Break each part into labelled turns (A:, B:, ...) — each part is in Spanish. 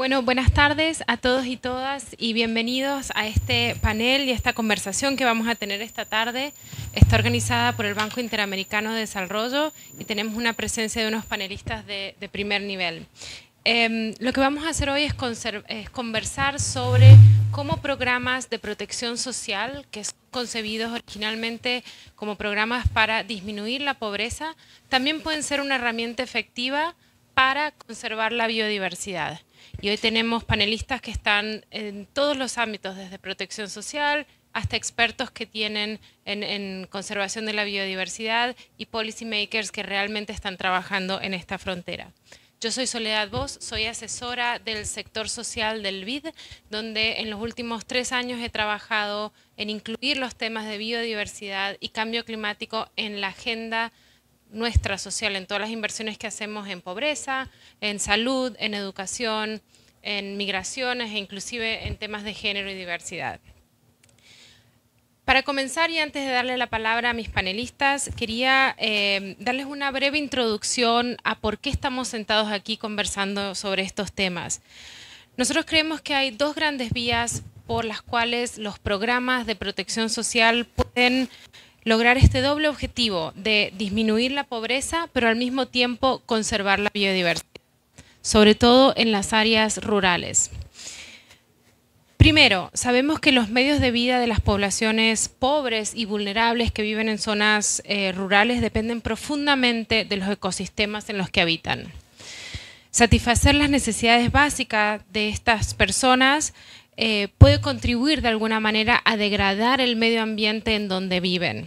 A: Bueno, buenas tardes a todos y todas y bienvenidos a este panel y a esta conversación que vamos a tener esta tarde. Está organizada por el Banco Interamericano de Desarrollo y tenemos una presencia de unos panelistas de, primer nivel. Em, lo que vamos a hacer hoy es, es, conversar sobre cómo programas de protección social, que son concebidos originalmente como programas para disminuir la pobreza, también pueden ser una herramienta efectiva para conservar la biodiversidad. Y hoy tenemos panelistas que están en todos los ámbitos, desde protección social hasta expertos que tienen en, conservación de la biodiversidad y policymakers que realmente están trabajando en esta frontera. Yo soy Soledad Vos, soy asesora del sector social del BID, donde en los últimos tres años he trabajado en incluir los temas de biodiversidad y cambio climático en la agenda nuestra social, en todas las inversiones que hacemos en pobreza, en salud, en educación, en migraciones e inclusive en temas de género y diversidad. Para comenzar y antes de darle la palabra a mis panelistas, quería eh, darles una breve introducción a por qué estamos sentados aquí conversando sobre estos temas. Nosotros creemos que hay dos grandes vías por las cuales los programas de protección social pueden lograr este doble objetivo de disminuir la pobreza, pero al mismo tiempo conservar la biodiversidad, sobre todo en las áreas rurales. Primero, sabemos que los medios de vida de las poblaciones pobres y vulnerables que viven en zonas eh, rurales dependen profundamente de los ecosistemas en los que habitan. Satisfacer las necesidades básicas de estas personas eh, puede contribuir de alguna manera a degradar el medio ambiente en donde viven.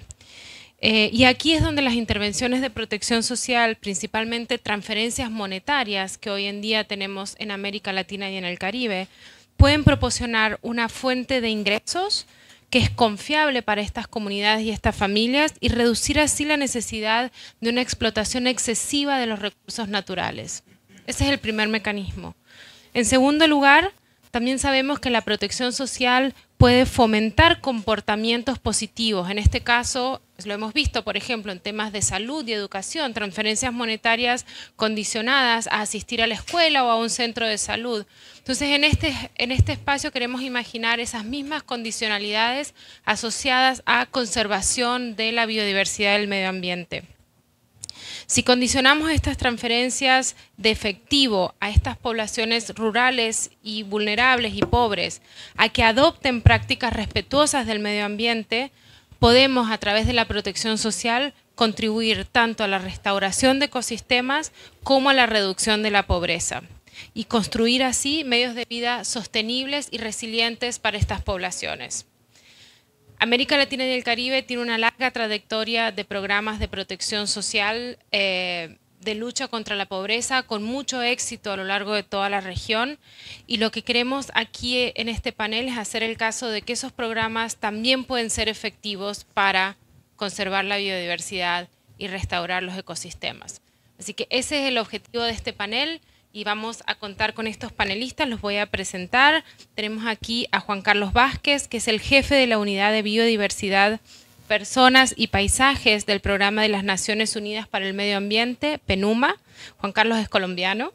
A: Eh, y aquí es donde las intervenciones de protección social, principalmente transferencias monetarias que hoy en día tenemos en América Latina y en el Caribe, pueden proporcionar una fuente de ingresos que es confiable para estas comunidades y estas familias y reducir así la necesidad de una explotación excesiva de los recursos naturales. Ese es el primer mecanismo. En segundo lugar, también sabemos que la protección social puede fomentar comportamientos positivos. En este caso, lo hemos visto, por ejemplo, en temas de salud y educación, transferencias monetarias condicionadas a asistir a la escuela o a un centro de salud. Entonces, en este, en este espacio queremos imaginar esas mismas condicionalidades asociadas a conservación de la biodiversidad del medio ambiente. Si condicionamos estas transferencias de efectivo a estas poblaciones rurales y vulnerables y pobres a que adopten prácticas respetuosas del medio ambiente, podemos a través de la protección social contribuir tanto a la restauración de ecosistemas como a la reducción de la pobreza y construir así medios de vida sostenibles y resilientes para estas poblaciones. América Latina y el Caribe tiene una larga trayectoria de programas de protección social, eh, de lucha contra la pobreza, con mucho éxito a lo largo de toda la región. Y lo que queremos aquí eh, en este panel es hacer el caso de que esos programas también pueden ser efectivos para conservar la biodiversidad y restaurar los ecosistemas. Así que ese es el objetivo de este panel y vamos a contar con estos panelistas. Los voy a presentar. Tenemos aquí a Juan Carlos Vázquez, que es el jefe de la Unidad de Biodiversidad, Personas y Paisajes del Programa de las Naciones Unidas para el Medio Ambiente, PENUMA. Juan Carlos es colombiano.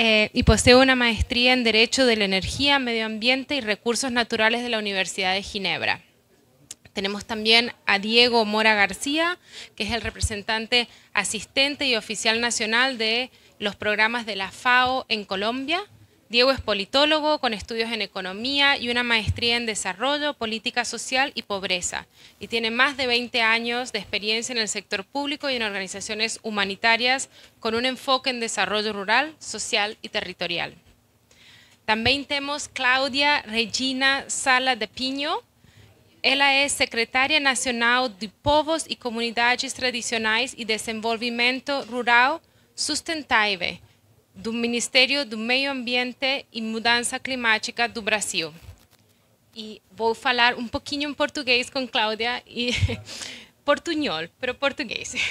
A: Eh, y posee una maestría en Derecho de la Energía, Medio Ambiente y Recursos Naturales de la Universidad de Ginebra. Tenemos también a Diego Mora García, que es el representante asistente y oficial nacional de los programas de la FAO en Colombia. Diego es politólogo con estudios en economía y una maestría en desarrollo, política social y pobreza. Y tiene más de 20 años de experiencia en el sector público y en organizaciones humanitarias con un enfoque en desarrollo rural, social y territorial. También tenemos Claudia Regina Sala de Piño. Ella es secretaria nacional de Povos y Comunidades Tradicionales y desarrollo Rural sustentável del Ministerio do Medio Ambiente y Mudanza Climática do Brasil. Y a falar un un en portugués con Claudia y portuñol, pero portugués.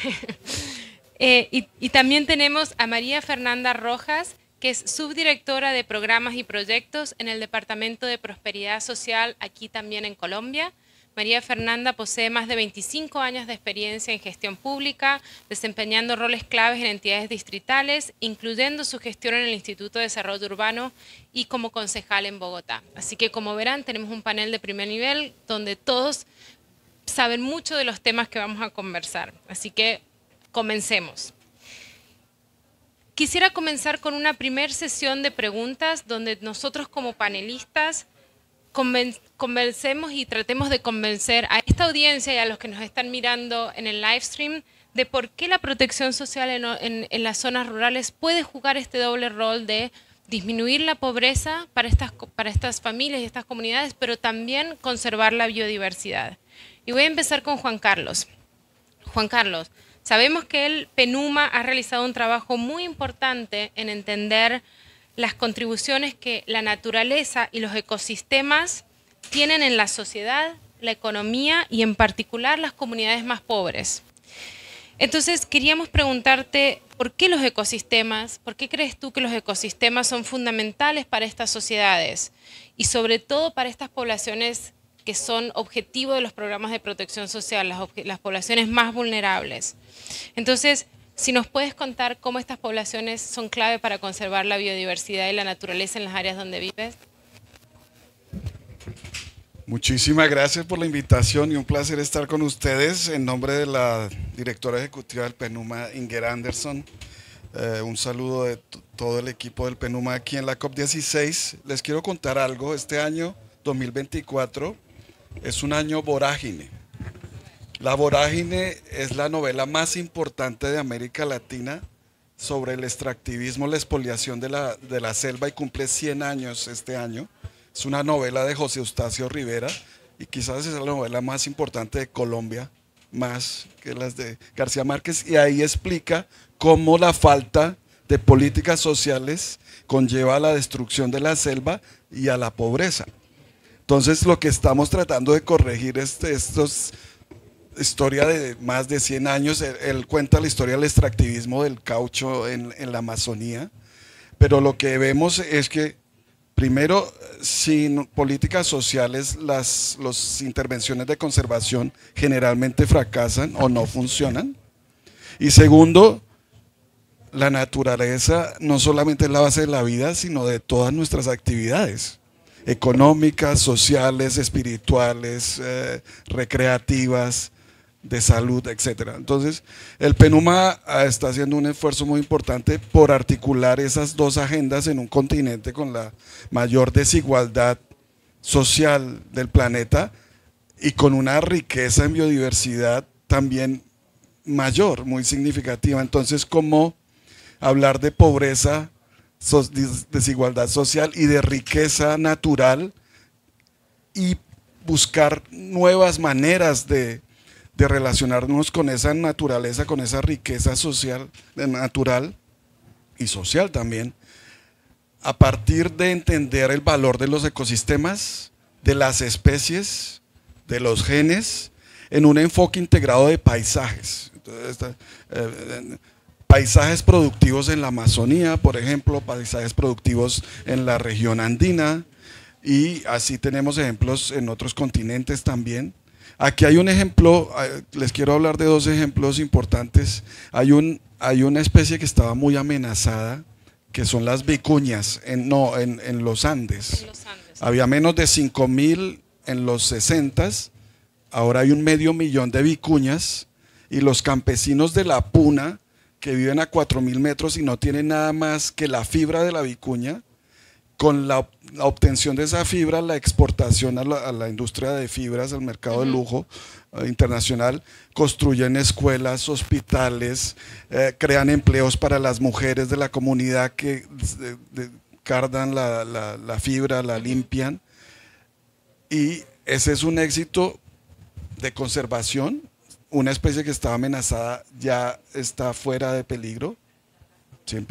A: Eh, y, y, también tenemos a María Fernanda Rojas, que es subdirectora de programas y proyectos en el Departamento de Prosperidad Social aquí también en Colombia. María Fernanda posee más de 25 años de experiencia en gestión pública, desempeñando roles claves en entidades distritales, incluyendo su gestión en el Instituto de Desarrollo Urbano y como concejal en Bogotá. Así que como verán, tenemos un panel de primer nivel donde todos saben mucho de los temas que vamos a conversar. Así que comencemos. Quisiera comenzar con una primer sesión de preguntas donde nosotros como panelistas convencemos y tratemos de convencer a esta audiencia y a los que nos están mirando en el live stream de por qué la protección social en, las zonas rurales puede jugar este doble rol de disminuir la pobreza para estas, para estas familias y estas comunidades, pero también conservar la biodiversidad. Y voy a empezar con Juan Carlos. Juan Carlos, sabemos que el PENUMA ha realizado un trabajo muy importante en entender las contribuciones que la naturaleza y los ecosistemas tienen en la sociedad, la economía y en particular las comunidades más pobres. Entonces queríamos preguntarte, ¿por qué los ecosistemas? ¿Por qué crees tú que los ecosistemas son fundamentales para estas sociedades y sobre todo para estas poblaciones que son objetivo de los programas de protección social, las, poblaciones más vulnerables? Entonces, si nos puedes contar cómo estas poblaciones son clave para conservar la biodiversidad y la naturaleza en las áreas donde vives.
B: Muchísimas gracias por la invitación y un placer estar con ustedes en nombre de la directora ejecutiva del PENUMA, Inger Anderson. Eh, un saludo de todo el equipo del PENUMA aquí en la COP16. Les quiero contar algo. Este año 2024 es un año vorágine. La vorágine es la novela más importante de América Latina sobre el extractivismo, la expoliación de la, de la selva y cumple 100 años este año. Es una novela de José Eustacio Rivera y quizás es la novela más importante de Colombia, más que las de García Márquez, y ahí explica cómo la falta de políticas sociales conlleva a la destrucción de la selva y a la pobreza. Entonces lo que estamos tratando de corregir es estos historia de más de 100 años. Él, cuenta la historia del extractivismo del caucho en, en, la Amazonía, pero lo que vemos es que primero, sin políticas sociales, las los intervenciones de conservación generalmente fracasan o no funcionan. Y segundo, la naturaleza no solamente es la base de la vida, sino de todas nuestras actividades económicas, sociales, espirituales, eh, recreativas de salud, etcétera. Entonces, el PENUMA ah, está haciendo un esfuerzo muy importante por articular esas dos agendas en un continente con la mayor desigualdad social del planeta y con una riqueza en biodiversidad también mayor, muy significativa. Entonces, ¿cómo hablar de pobreza, desigualdad social y de riqueza natural y buscar nuevas maneras de de relacionarnos con esa naturaleza, con esa riqueza social, natural y social también, a partir de entender el valor de los ecosistemas, de las especies, de los genes, en un enfoque integrado de paisajes. Eh, paisajes productivos en la Amazonía, por ejemplo, paisajes productivos en la región andina, y así tenemos ejemplos en otros continentes también. Aquí hay un ejemplo, eh, les quiero hablar de dos ejemplos importantes. Hay, un, hay una especie que estaba muy amenazada, que son las vicuñas, en, no, en, los Andes. En los Andes. Había menos de 5.000 en los 60, ahora hay un medio millón de vicuñas y los campesinos de la Puna, que viven a 4.000 metros y no tienen nada más que la fibra de la vicuña, con la la obtención de esa fibra, la exportación a la, industria de fibras, al mercado de lujo eh, internacional, construyen escuelas, hospitales, eh, crean empleos para las mujeres de la comunidad que cardan la, la, fibra, la limpian. Y ese es un éxito de conservación. Una especie que estaba amenazada ya está fuera de peligro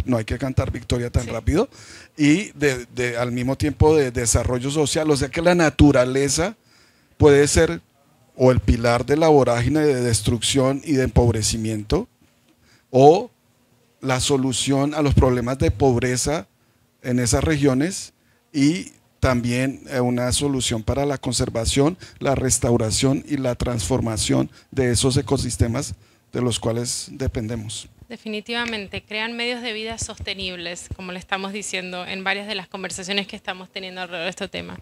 B: no hay que cantar victoria tan rápido, y al mismo tiempo de desarrollo social, o sea que la naturaleza puede ser o el pilar de la vorágine de destrucción y de empobrecimiento, o la solución a los problemas de pobreza en esas regiones y también eh, una solución para la conservación, la restauración y la transformación de esos ecosistemas de los cuales dependemos.
A: Definitivamente, crean medios de vida sostenibles, como le estamos diciendo en varias de las conversaciones que estamos teniendo alrededor de este tema.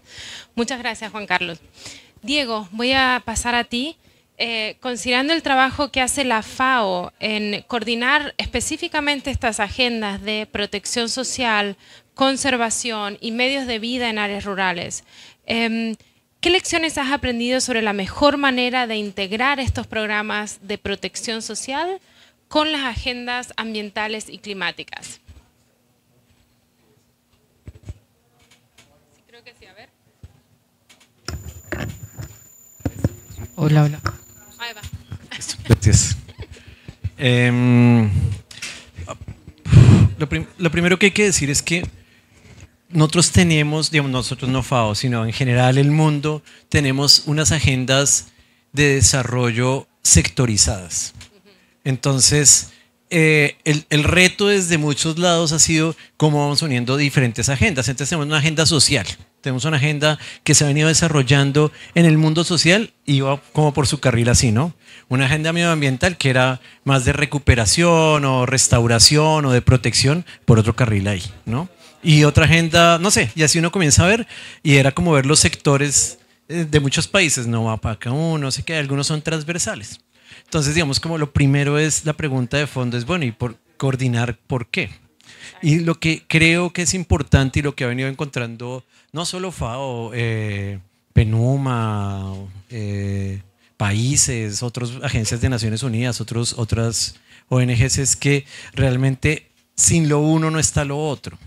A: Muchas gracias, Juan Carlos. Diego, voy a pasar a ti. Eh, considerando el trabajo que hace la FAO en coordinar específicamente estas agendas de protección social, conservación y medios de vida en áreas rurales, em, ¿Qué lecciones has aprendido sobre la mejor manera de integrar estos programas de protección social con las agendas ambientales y climáticas. Hola, hola.
C: Gracias. Em, lo, lo primero que hay que decir es que nosotros tenemos, digamos, nosotros no FAO, sino en general el mundo, tenemos unas agendas de desarrollo sectorizadas. Entonces, eh, el, reto desde muchos lados ha sido cómo vamos uniendo diferentes agendas. Entonces tenemos una agenda social, tenemos una agenda que se ha venido desarrollando en el mundo social y va como por su carril así, ¿no? Una agenda medioambiental que era más de recuperación o restauración o de protección por otro carril ahí, ¿no? Y otra agenda, no sé, y así uno comienza a ver y era como ver los sectores eh, de muchos países, no va para acá uno, sé que algunos son transversales. Entonces, digamos, como lo primero es la pregunta de fondo es, bueno, ¿y por coordinar por qué? Y lo que creo que es importante y lo que ha venido encontrando no solo FAO, eh, PENUMA, eh, países, otras agencias de Naciones Unidas, otros, otras ONGs, es que realmente sin lo uno no está lo otro.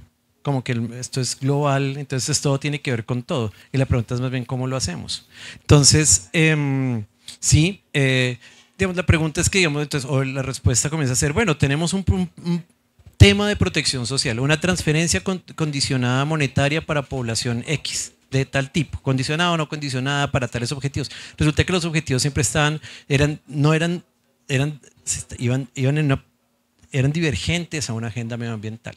C: Como que esto es global, entonces todo tiene que ver con todo. Y la pregunta es más bien cómo lo hacemos. Entonces, em, sí, eh, la pregunta es que, digamos, entonces, o la respuesta comienza a ser, bueno, tenemos un, tema de protección social, una transferencia condicionada monetaria para población X de tal tipo, condicionada o no condicionada para tales objetivos. Resulta que los objetivos siempre estaban, eran, no eran, eran, iban, iban eran divergentes a una agenda medioambiental.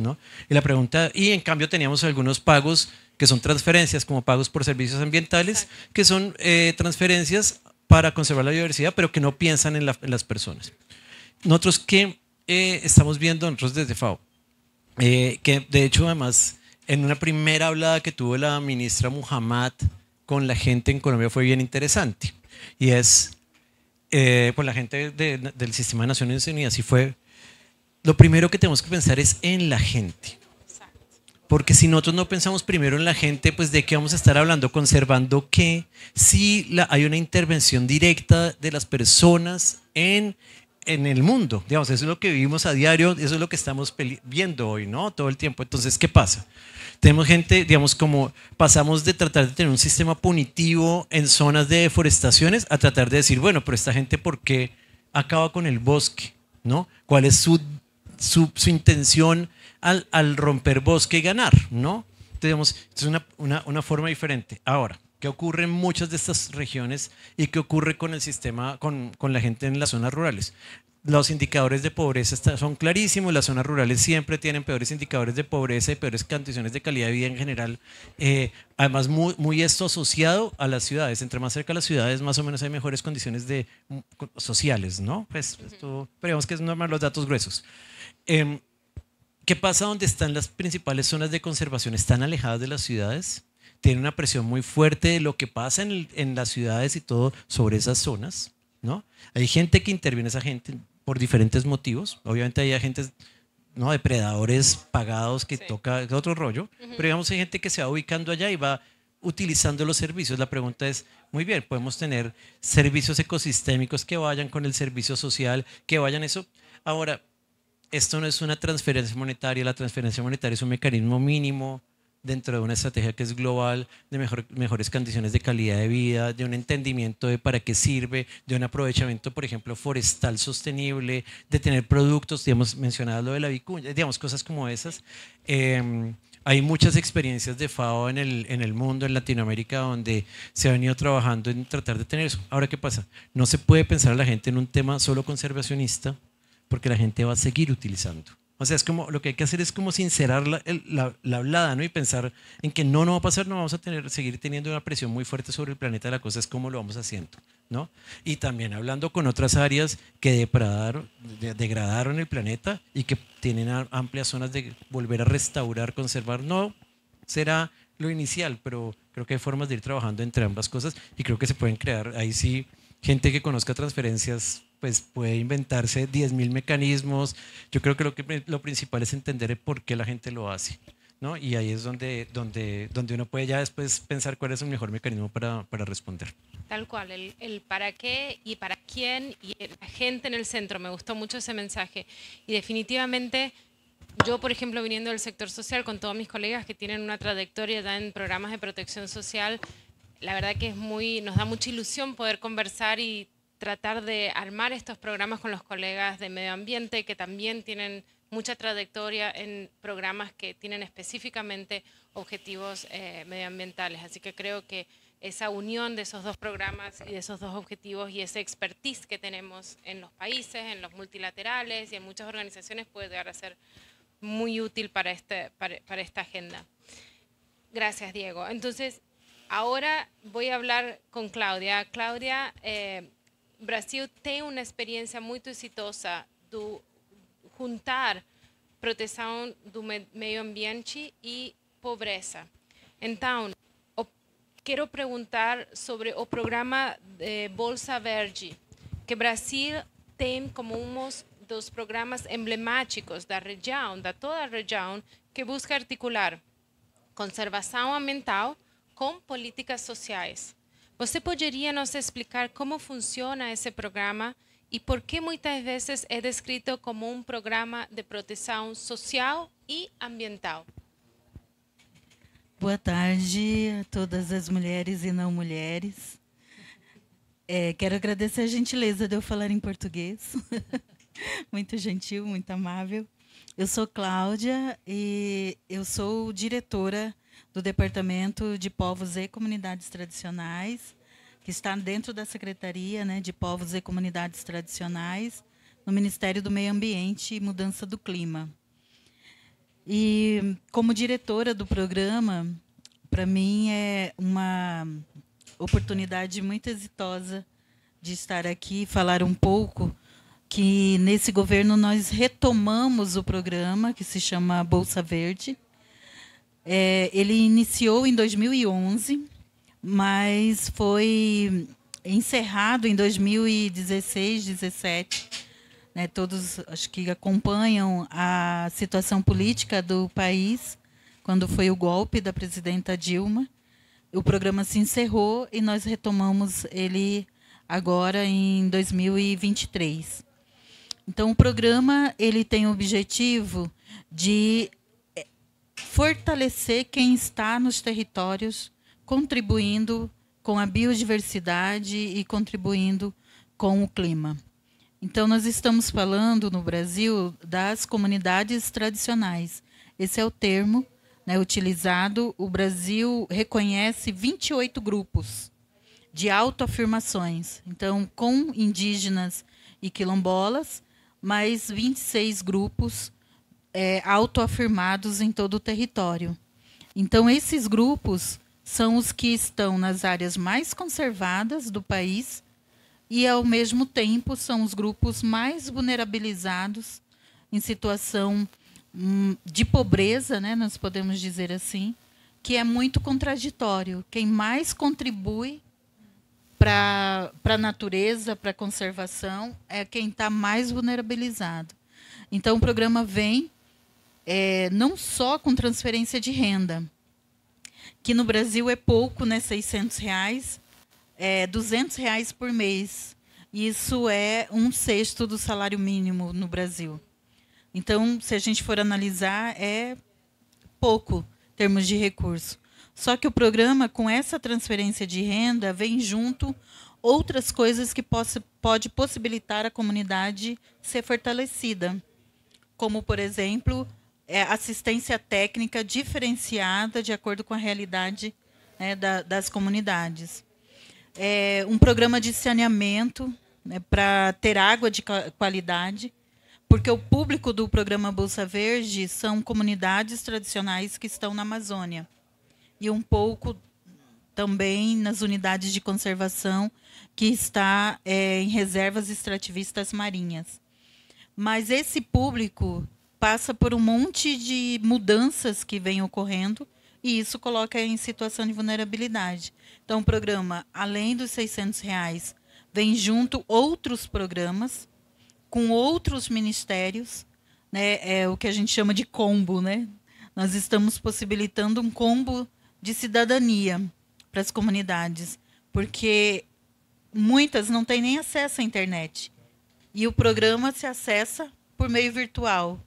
C: ¿no? Y la pregunta, y en cambio teníamos algunos pagos que son transferencias, como pagos por servicios ambientales, que son eh, transferencias para conservar la biodiversidad, pero que no piensan en, las personas. Nosotros que eh, estamos viendo, nosotros desde FAO, eh, que de hecho además en una primera hablada que tuvo la ministra Muhammad con la gente en Colombia fue bien interesante. Y es, eh, pues la gente del sistema de Naciones Unidas, y fue, lo primero que tenemos que pensar es en la gente. Porque si nosotros no pensamos primero en la gente, pues de qué vamos a estar hablando, conservando qué, si la, hay una intervención directa de las personas en, en el mundo. Digamos, eso es lo que vivimos a diario, eso es lo que estamos viendo hoy, ¿no? Todo el tiempo. Entonces, ¿qué pasa? Tenemos gente, digamos, como pasamos de tratar de tener un sistema punitivo en zonas de deforestaciones a tratar de decir, bueno, pero esta gente, ¿por qué acaba con el bosque? ¿No? ¿Cuál es su, su, su intención? al, romper bosque y ganar, ¿no? Entonces, es una, forma diferente. Ahora, ¿qué ocurre en muchas de estas regiones y qué ocurre con el sistema, con, la gente en las zonas rurales? los indicadores de pobreza son clarísimos, las zonas rurales siempre tienen peores indicadores de pobreza y peores condiciones de calidad de vida en general. Eh, además, muy, esto asociado a las ciudades. Entre más cerca a las ciudades, más o menos hay mejores condiciones de, mm, sociales, ¿no? Pues esto, pero digamos que es normal los datos gruesos. Em, ¿Qué pasa donde están las principales zonas de conservación? Están alejadas de las ciudades, tienen una presión muy fuerte de lo que pasa en, las ciudades y todo sobre esas zonas, ¿no? Hay gente que interviene esa gente por diferentes motivos. Obviamente hay agentes, ¿no? Depredadores pagados que toca otro rollo, pero digamos hay gente que se va ubicando allá y va utilizando los servicios. La pregunta es, muy bien, podemos tener servicios ecosistémicos que vayan con el servicio social, que vayan eso. Ahora, esto no es una transferencia monetaria, la transferencia monetaria es un mecanismo mínimo dentro de una estrategia que es global, de mejores condiciones de calidad de vida, de un entendimiento de para qué sirve, de un aprovechamiento, por ejemplo, forestal sostenible, de tener productos, digamos, mencionado lo de la vicuña, digamos, cosas como esas. Em, hay muchas experiencias de FAO en el, en el mundo, en Latinoamérica, donde se ha venido trabajando en tratar de tener eso. Ahora, ¿qué pasa? No se puede pensar a la gente en un tema solo conservacionista, porque la gente va a seguir utilizando. O sea, es como lo que hay que hacer es como sincerar la, la, hablada, ¿no? Y pensar en que no, no va a pasar, no vamos a tener, seguir teniendo una presión muy fuerte sobre el planeta. La cosa es cómo lo vamos haciendo, ¿no? Y también hablando con otras áreas que degradaron el planeta y que tienen amplias zonas de volver a restaurar, conservar. No será lo inicial, pero creo que hay formas de ir trabajando entre ambas cosas y creo que se pueden crear ahí sí gente que conozca transferencias pues puede inventarse 10.000 mecanismos. Yo creo que lo, que lo principal es entender por qué la gente lo hace. ¿no? Y ahí es donde, donde, donde uno puede ya después pensar cuál es el mejor mecanismo para, para responder.
A: Tal cual, el, para qué y para quién y la gente en el centro. Me gustó mucho ese mensaje. Y definitivamente, yo, por ejemplo, viniendo del sector social, con todos mis colegas que tienen una trayectoria ya en programas de protección social, la verdad que es muy, nos da mucha ilusión poder conversar y tratar de armar estos programas con los colegas de medio ambiente que también tienen mucha trayectoria en programas que tienen específicamente objetivos eh, medioambientales. Así que creo que esa unión de esos dos programas y de esos dos objetivos y ese expertise que tenemos en los países, en los multilaterales y en muchas organizaciones puede llegar a ser muy útil para, este, esta agenda. Gracias, Diego. Entonces, ahora voy a hablar con Claudia. Claudia eh, Brasil tem uma experiência muito exitosa do juntar proteção do meio ambiente e pobreza. Então, quero perguntar sobre o programa Bolsa Verde, que Brasil tem como um dos programas emblemáticos da região, da toda a região, que busca articular conservação ambiental com políticas sociais. Você poderia nos explicar como funciona esse programa e por que muitas vezes é descrito como um programa de proteção social e ambiental?
D: Boa tarde a todas as mulheres e não mulheres. É, quero agradecer a gentileza de eu falar em português. muito gentil, muito amável. Eu sou Cláudia e eu sou diretora do Departamento de Povos e Comunidades Tradicionais, que está dentro da Secretaria né, de Povos e Comunidades Tradicionais, no Ministério do Meio Ambiente e Mudança do Clima. E como diretora do programa, para mim é uma oportunidade muito exitosa de estar aqui e falar um pouco que nesse governo nós retomamos o programa que se chama Bolsa Verde, é, ele iniciou em 2011, mas foi encerrado em 2016, 2017. Né, todos acho que acompanham a situação política do país, quando foi o golpe da presidenta Dilma. O programa se encerrou e nós retomamos ele agora em 2023. Então, o programa ele tem o objetivo de fortalecer quem está nos territórios, contribuindo com a biodiversidade e contribuindo com o clima. Então, nós estamos falando no Brasil das comunidades tradicionais. Esse é o termo né, utilizado. O Brasil reconhece 28 grupos de autoafirmações. Então, com indígenas e quilombolas, mais 26 grupos é, autoafirmados em todo o território. Então, esses grupos são os que estão nas áreas mais conservadas do país e, ao mesmo tempo, são os grupos mais vulnerabilizados em situação hum, de pobreza, né, nós podemos dizer assim, que é muito contraditório. Quem mais contribui para a natureza, para a conservação, é quem está mais vulnerabilizado. Então, o programa vem é, não só com transferência de renda, que no Brasil é pouco, né, 600 reais, é, 200 reais por mês. Isso é um sexto do salário mínimo no Brasil. Então, se a gente for analisar, é pouco em termos de recurso. Só que o programa, com essa transferência de renda, vem junto outras coisas que possa, pode possibilitar a comunidade ser fortalecida, como, por exemplo, é, assistência técnica diferenciada de acordo com a realidade né, da, das comunidades. É, um programa de saneamento né, para ter água de qualidade, porque o público do programa Bolsa Verde são comunidades tradicionais que estão na Amazônia e um pouco também nas unidades de conservação que está é, em reservas extrativistas marinhas. Mas esse público passa por um monte de mudanças que vem ocorrendo e isso coloca em situação de vulnerabilidade. Então, o programa, além dos 600 reais, vem junto outros programas com outros ministérios, né? É o que a gente chama de combo, né? Nós estamos possibilitando um combo de cidadania para as comunidades, porque muitas não têm nem acesso à internet. E o programa se acessa por meio virtual.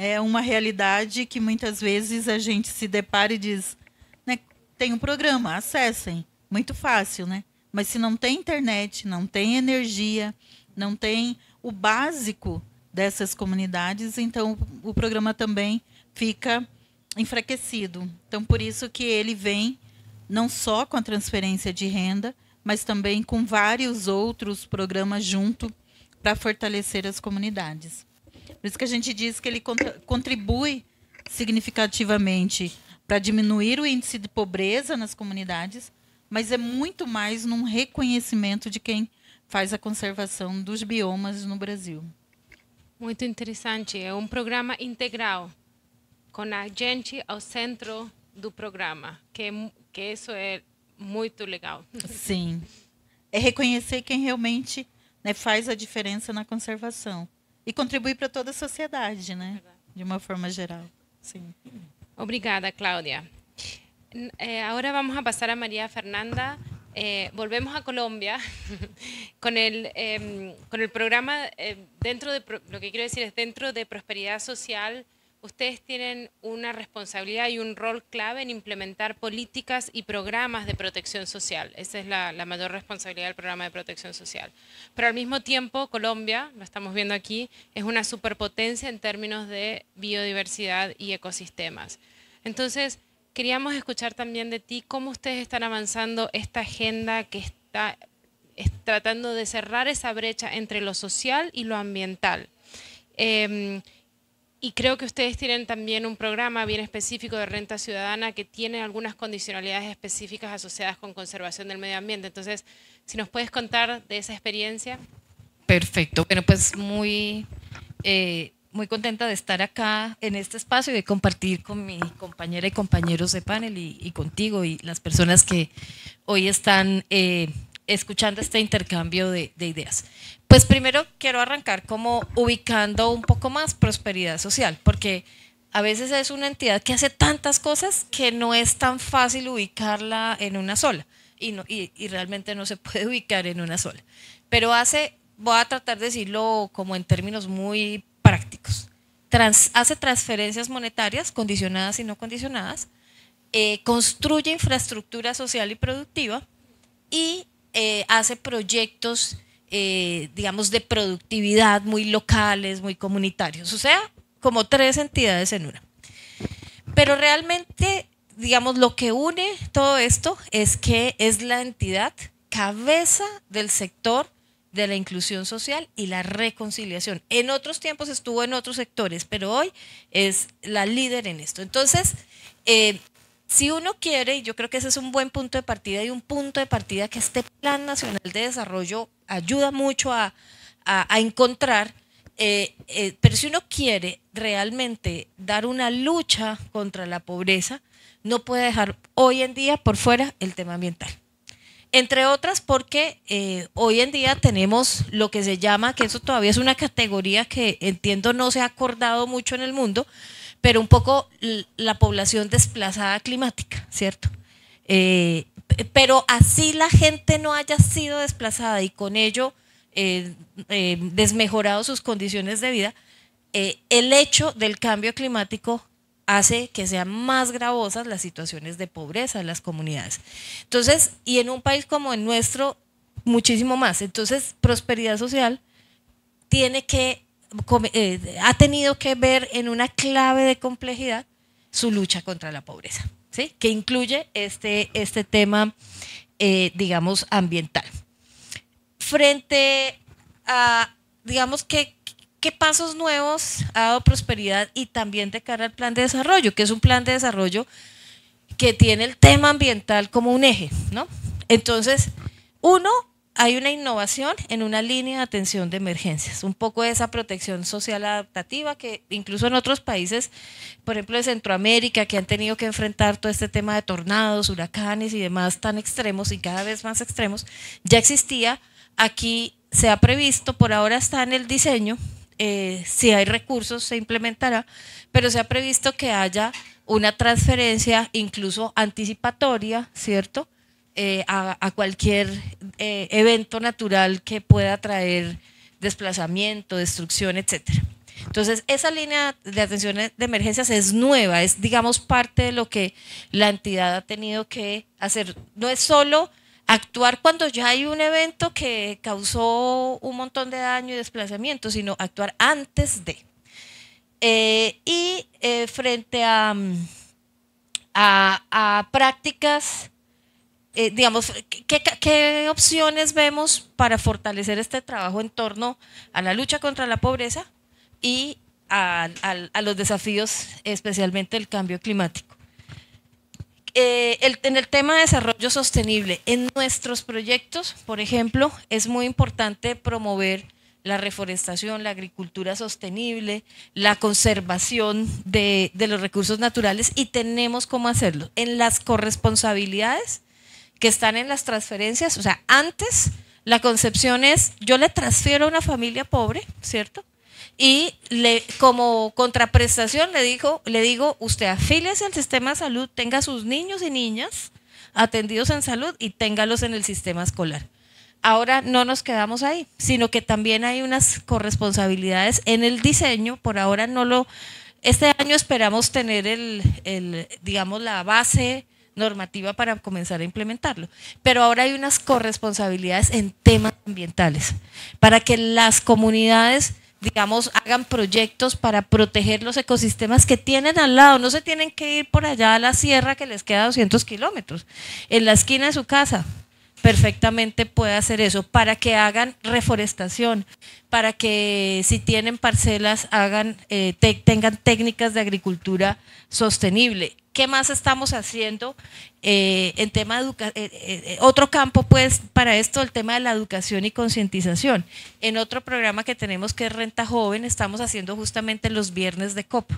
D: É uma realidade que muitas vezes a gente se depara e diz, né, tem um programa, acessem. Muito fácil, né? Mas se não tem internet, não tem energia, não tem o básico dessas comunidades, então o programa também fica enfraquecido. Então por isso que ele vem não só com a transferência de renda, mas também com vários outros programas junto para fortalecer as comunidades. Por isso que a gente diz que ele contribui significativamente para diminuir o índice de pobreza nas comunidades, mas é muito mais num reconhecimento de quem faz a conservação dos biomas no Brasil.
A: Muito interessante. É um programa integral, com a gente ao centro do programa, que, que isso é
D: muito legal. Sim. É reconhecer quem realmente né, faz a diferença na conservação. Y e contribuir para toda sociedad sociedade, De una forma geral. Sí.
A: Obrigada, Claudia. Eh, ahora vamos a pasar a María Fernanda. Eh, volvemos a Colombia con el, em, con el programa, eh, dentro de, lo que quiero decir es dentro de Prosperidad Social ustedes tienen una responsabilidad y un rol clave en implementar políticas y programas de protección social. Esa es la, mayor responsabilidad del programa de protección social. Pero al mismo tiempo, Colombia, lo estamos viendo aquí, es una superpotencia en términos de biodiversidad y ecosistemas. Entonces, queríamos escuchar también de ti cómo ustedes están avanzando esta agenda que está tratando de cerrar esa brecha entre lo social y lo ambiental. Em, y creo que ustedes tienen también un programa bien específico de renta ciudadana que tiene algunas condicionalidades específicas asociadas con conservación del medio ambiente. Entonces, si nos puedes contar de esa experiencia.
E: Perfecto. Bueno, pues muy, eh, muy contenta de estar acá en este espacio y de compartir con mi compañera y compañeros de panel y, contigo y las personas que hoy están eh, escuchando este intercambio de ideas. Pues primero quiero arrancar como ubicando un poco más prosperidad social, porque a veces es una entidad que hace tantas cosas que no es tan fácil ubicarla en una sola y, y, realmente no se puede ubicar en una sola. Pero hace, voy a tratar de decirlo como en términos muy prácticos, hace transferencias monetarias condicionadas y no condicionadas, eh, construye infraestructura social y productiva y eh, hace proyectos eh, digamos, de productividad muy locales, muy comunitarios, o sea, como tres entidades en una. Pero realmente, digamos, lo que une todo esto es que es la entidad cabeza del sector de la inclusión social y la reconciliación. En otros tiempos estuvo en otros sectores, pero hoy es la líder en esto. Entonces, eh, si uno quiere, y yo creo que ese es un buen punto de partida y un punto de partida que este Plan Nacional de Desarrollo ayuda mucho a, encontrar, eh, eh, pero si uno quiere realmente dar una lucha contra la pobreza, no puede dejar hoy en día por fuera el tema ambiental. Entre otras porque eh, hoy en día tenemos lo que se llama, que eso todavía es una categoría que entiendo no se ha acordado mucho en el mundo, pero un poco la población desplazada climática, ¿cierto? Eh, pero así la gente no haya sido desplazada y con ello eh, eh, desmejorado sus condiciones de vida, el hecho del cambio climático hace que sean más gravosas las situaciones de pobreza en las comunidades. Entonces, y en un país como el nuestro, muchísimo más. Entonces, prosperidad social tiene que eh, ha tenido que ver en una clave de complejidad su lucha contra la pobreza, ¿sí? que incluye este, este tema, eh, digamos, ambiental. Frente a, digamos, qué pasos nuevos ha dado prosperidad y también de cara al plan de desarrollo, que es un plan de desarrollo que tiene el tema ambiental como un eje, ¿no? Entonces, uno, hay una innovación en una línea de atención de emergencias, un poco de esa protección social adaptativa que incluso en otros países, por ejemplo de Centroamérica, que han tenido que enfrentar todo este tema de tornados, huracanes y demás tan extremos y cada vez más extremos, ya existía, aquí se ha previsto, por ahora está en el diseño, eh, si hay recursos se implementará, pero se ha previsto que haya una transferencia incluso anticipatoria, ¿cierto? Eh, a, cualquier eh, evento natural que pueda traer desplazamiento, destrucción, etcétera. Entonces, esa línea de atención de emergencias es nueva, es, digamos, parte de lo que la entidad ha tenido que hacer. No es solo actuar cuando ya hay un evento que causó un montón de daño y desplazamiento, sino actuar antes de. Eh, y frente a, a prácticas eh, digamos, ¿qué, ¿qué, opciones vemos para fortalecer este trabajo en torno a la lucha contra la pobreza y a, a, los desafíos, especialmente el cambio climático? Eh, el, en el tema de desarrollo sostenible, en nuestros proyectos, por ejemplo, es muy importante promover la reforestación, la agricultura sostenible, la conservación de, de los recursos naturales y tenemos cómo hacerlo en las corresponsabilidades que están en las transferencias, o sea, antes la concepción es, yo le transfiero a una familia pobre, ¿cierto? Y le, como contraprestación le, dijo, le digo, usted afíliese al sistema de salud, tenga sus niños y niñas atendidos en salud y téngalos en el sistema escolar. Ahora no nos quedamos ahí, sino que también hay unas corresponsabilidades en el diseño, por ahora no lo... Este año esperamos tener el, el digamos, la base normativa para comenzar a implementarlo. Pero ahora hay unas corresponsabilidades en temas ambientales, para que las comunidades digamos, hagan proyectos para proteger los ecosistemas que tienen al lado. No se tienen que ir por allá a la sierra que les queda 200 kilómetros. En la esquina de su casa, perfectamente puede hacer eso, para que hagan reforestación, para que si tienen parcelas hagan, eh, tengan técnicas de agricultura sostenible. ¿Qué más estamos haciendo eh, en tema educa eh, eh, otro campo, pues, para esto, el tema de la educación y concientización. En otro programa que tenemos que es Renta Joven, estamos haciendo justamente los viernes de COP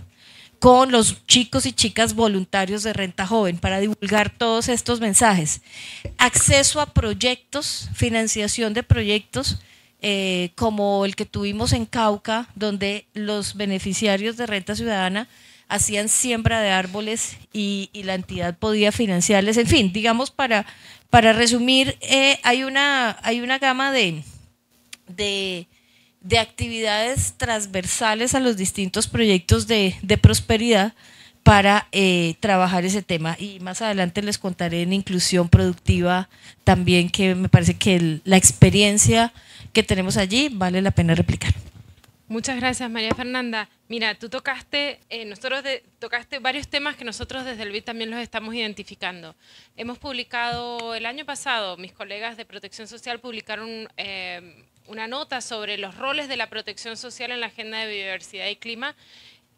E: con los chicos y chicas voluntarios de Renta Joven para divulgar todos estos mensajes. Acceso a proyectos, financiación de proyectos, como el que tuvimos en Cauca, donde los beneficiarios de Renta Ciudadana hacían siembra de árboles y, la entidad podía financiarles. En fin, digamos, para, para resumir, eh, hay, una, hay una gama de, de, actividades transversales a los distintos proyectos de, de prosperidad para eh, trabajar ese tema. Y más adelante les contaré en inclusión productiva también, que me parece que la experiencia que tenemos allí vale la pena replicar.
A: Muchas gracias, María Fernanda. Mira, tú tocaste, eh, nosotros tocaste varios temas que nosotros desde el BID también los estamos identificando. Hemos publicado el año pasado, mis colegas de Protección Social publicaron eh, una nota sobre los roles de la protección social en la agenda de biodiversidad y clima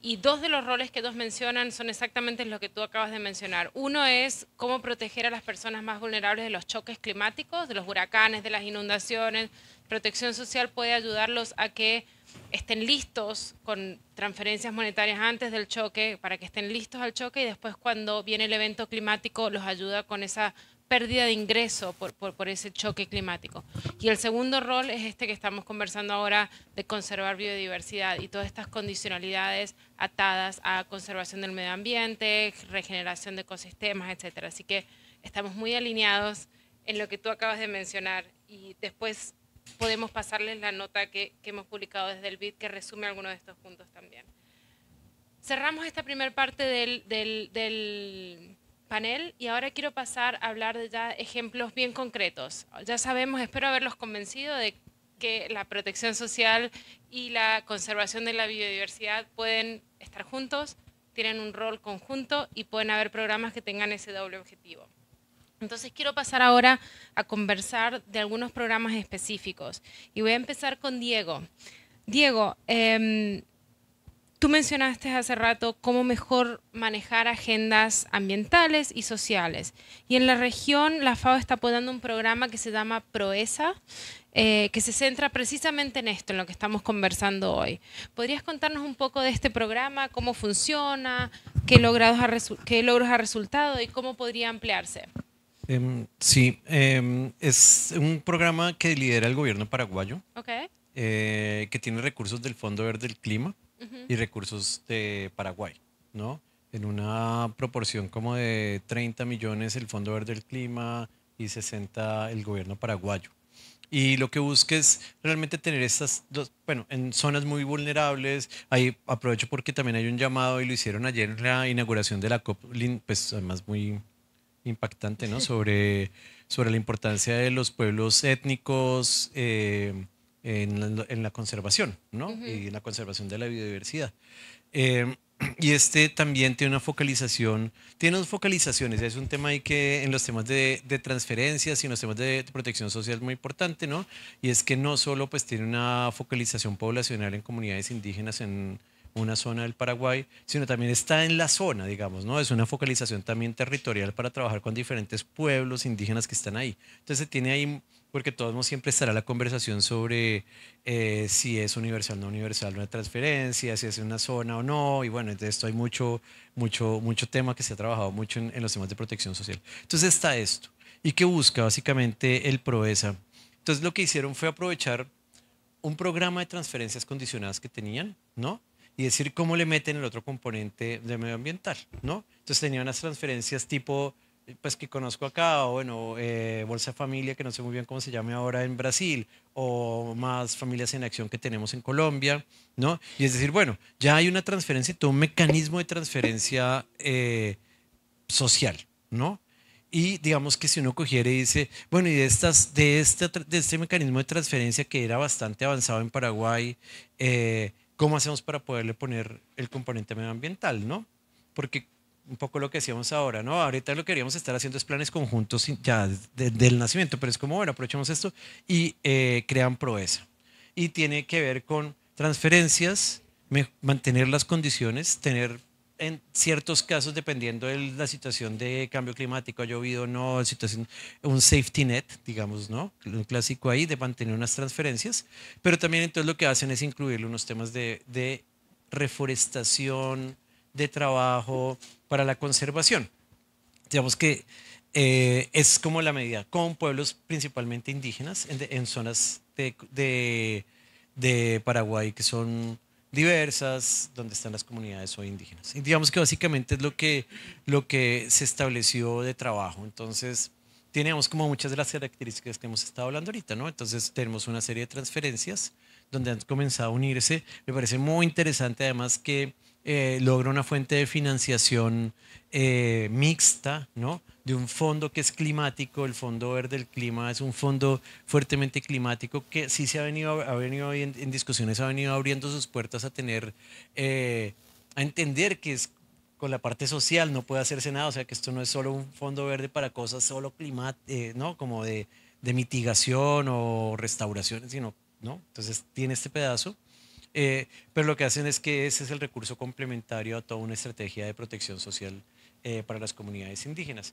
A: y dos de los roles que dos mencionan son exactamente lo que tú acabas de mencionar. Uno es cómo proteger a las personas más vulnerables de los choques climáticos, de los huracanes, de las inundaciones. Protección social puede ayudarlos a que estén listos con transferencias monetarias antes del choque, para que estén listos al choque y después cuando viene el evento climático los ayuda con esa pérdida de ingreso por, por, ese choque climático. Y el segundo rol es este que estamos conversando ahora de conservar biodiversidad y todas estas condicionalidades atadas a conservación del medio ambiente, regeneración de ecosistemas, etc. Así que estamos muy alineados en lo que tú acabas de mencionar y después podemos pasarles la nota que, hemos publicado desde el BID que resume algunos de estos puntos también. Cerramos esta primera parte del, del panel y ahora quiero pasar a hablar de ya ejemplos bien concretos. Ya sabemos, espero haberlos convencido de que la protección social y la conservación de la biodiversidad pueden estar juntos, tienen un rol conjunto y pueden haber programas que tengan ese doble objetivo. Entonces quiero pasar ahora a conversar de algunos programas específicos y voy a empezar con Diego. Diego, em, Tú mencionaste hace rato cómo mejor manejar agendas ambientales y sociales. Y en la región, la FAO está apoyando un programa que se llama Proesa, eh, que se centra precisamente en esto, en lo que estamos conversando hoy. ¿Podrías contarnos un poco de este programa, cómo funciona, qué, logrados ha qué logros ha resultado y cómo podría ampliarse?
C: Em, sí, em, es un programa que lidera el gobierno paraguayo, eh, que tiene recursos del Fondo Verde del Clima y recursos de Paraguay, ¿no? En una proporción como de 30 millones el Fondo Verde del Clima y 60 el gobierno paraguayo. Y lo que busca es realmente tener estas, dos, bueno, en zonas muy vulnerables. Ahí aprovecho porque también hay un llamado y lo hicieron ayer en la inauguración de la COP, pues además muy impactante, ¿no? Sobre, sobre la importancia de los pueblos étnicos, eh, en la, conservación, ¿no? Y en la conservación de la biodiversidad. Em, y este también tiene una focalización, tiene dos focalizaciones, es un tema ahí que en los temas de, transferencias y en los temas de protección social es muy importante, ¿no? Y es que no solo pues tiene una focalización poblacional en comunidades indígenas en una zona del Paraguay, sino también está en la zona, digamos, ¿no? Es una focalización también territorial para trabajar con diferentes pueblos indígenas que están ahí. Entonces tiene ahí porque todos siempre estará la conversación sobre eh, si es universal o no universal una transferencia, si es una zona o no, y bueno, entonces esto hay mucho, mucho, mucho tema que se ha trabajado mucho en, en los temas de protección social. Entonces está esto, y que busca básicamente el PROESA. Entonces lo que hicieron fue aprovechar un programa de transferencias condicionadas que tenían, ¿no? Y decir cómo le meten el otro componente de medioambiental, ¿no? Entonces tenían las transferencias tipo pues que conozco acá, o bueno, eh, Bolsa Familia, que no sé muy bien cómo se llame ahora en Brasil, o más Familias en Acción que tenemos en Colombia, ¿no? Y es decir, bueno, ya hay una transferencia, todo un mecanismo de transferencia eh, social, ¿no? Y digamos que si uno cogiere y dice, bueno, y de, estas, de, este, de este mecanismo de transferencia que era bastante avanzado en Paraguay, eh, ¿cómo hacemos para poderle poner el componente medioambiental, ¿no? Porque un poco lo que hacíamos ahora, ¿no? Ahorita lo que queríamos estar haciendo es planes conjuntos ya desde el nacimiento, pero es como, bueno, aprovechamos esto y eh, crean proeza. Y tiene que ver con transferencias, mantener las condiciones, tener en ciertos casos, dependiendo de la situación de cambio climático, ha llovido o no, situación, un safety net, digamos, ¿no? Un clásico ahí de mantener unas transferencias, pero también entonces lo que hacen es incluir unos temas de, de reforestación, de trabajo para la conservación. Digamos que eh, es como la medida con pueblos principalmente indígenas en, zonas de, Paraguay que son diversas, donde están las comunidades hoy indígenas. digamos que básicamente es lo que, lo que se estableció de trabajo. Entonces, tenemos como muchas de las características que hemos estado hablando ahorita, ¿no? Entonces, tenemos una serie de transferencias donde han comenzado a unirse. Me parece muy interesante además que eh, logra una fuente de financiación eh, mixta, ¿no? De un fondo que es climático, el Fondo Verde del Clima es un fondo fuertemente climático que sí se ha venido, ha venido en, discusiones, ha venido abriendo sus puertas a tener, eh, a entender que es con la parte social no puede hacerse nada, o sea que esto no es solo un fondo verde para cosas solo climat, eh, ¿no? Como de, de mitigación o restauración, sino, ¿no? Entonces tiene este pedazo. Eh, pero lo que hacen es que ese es el recurso complementario a toda una estrategia de protección social eh, para las comunidades indígenas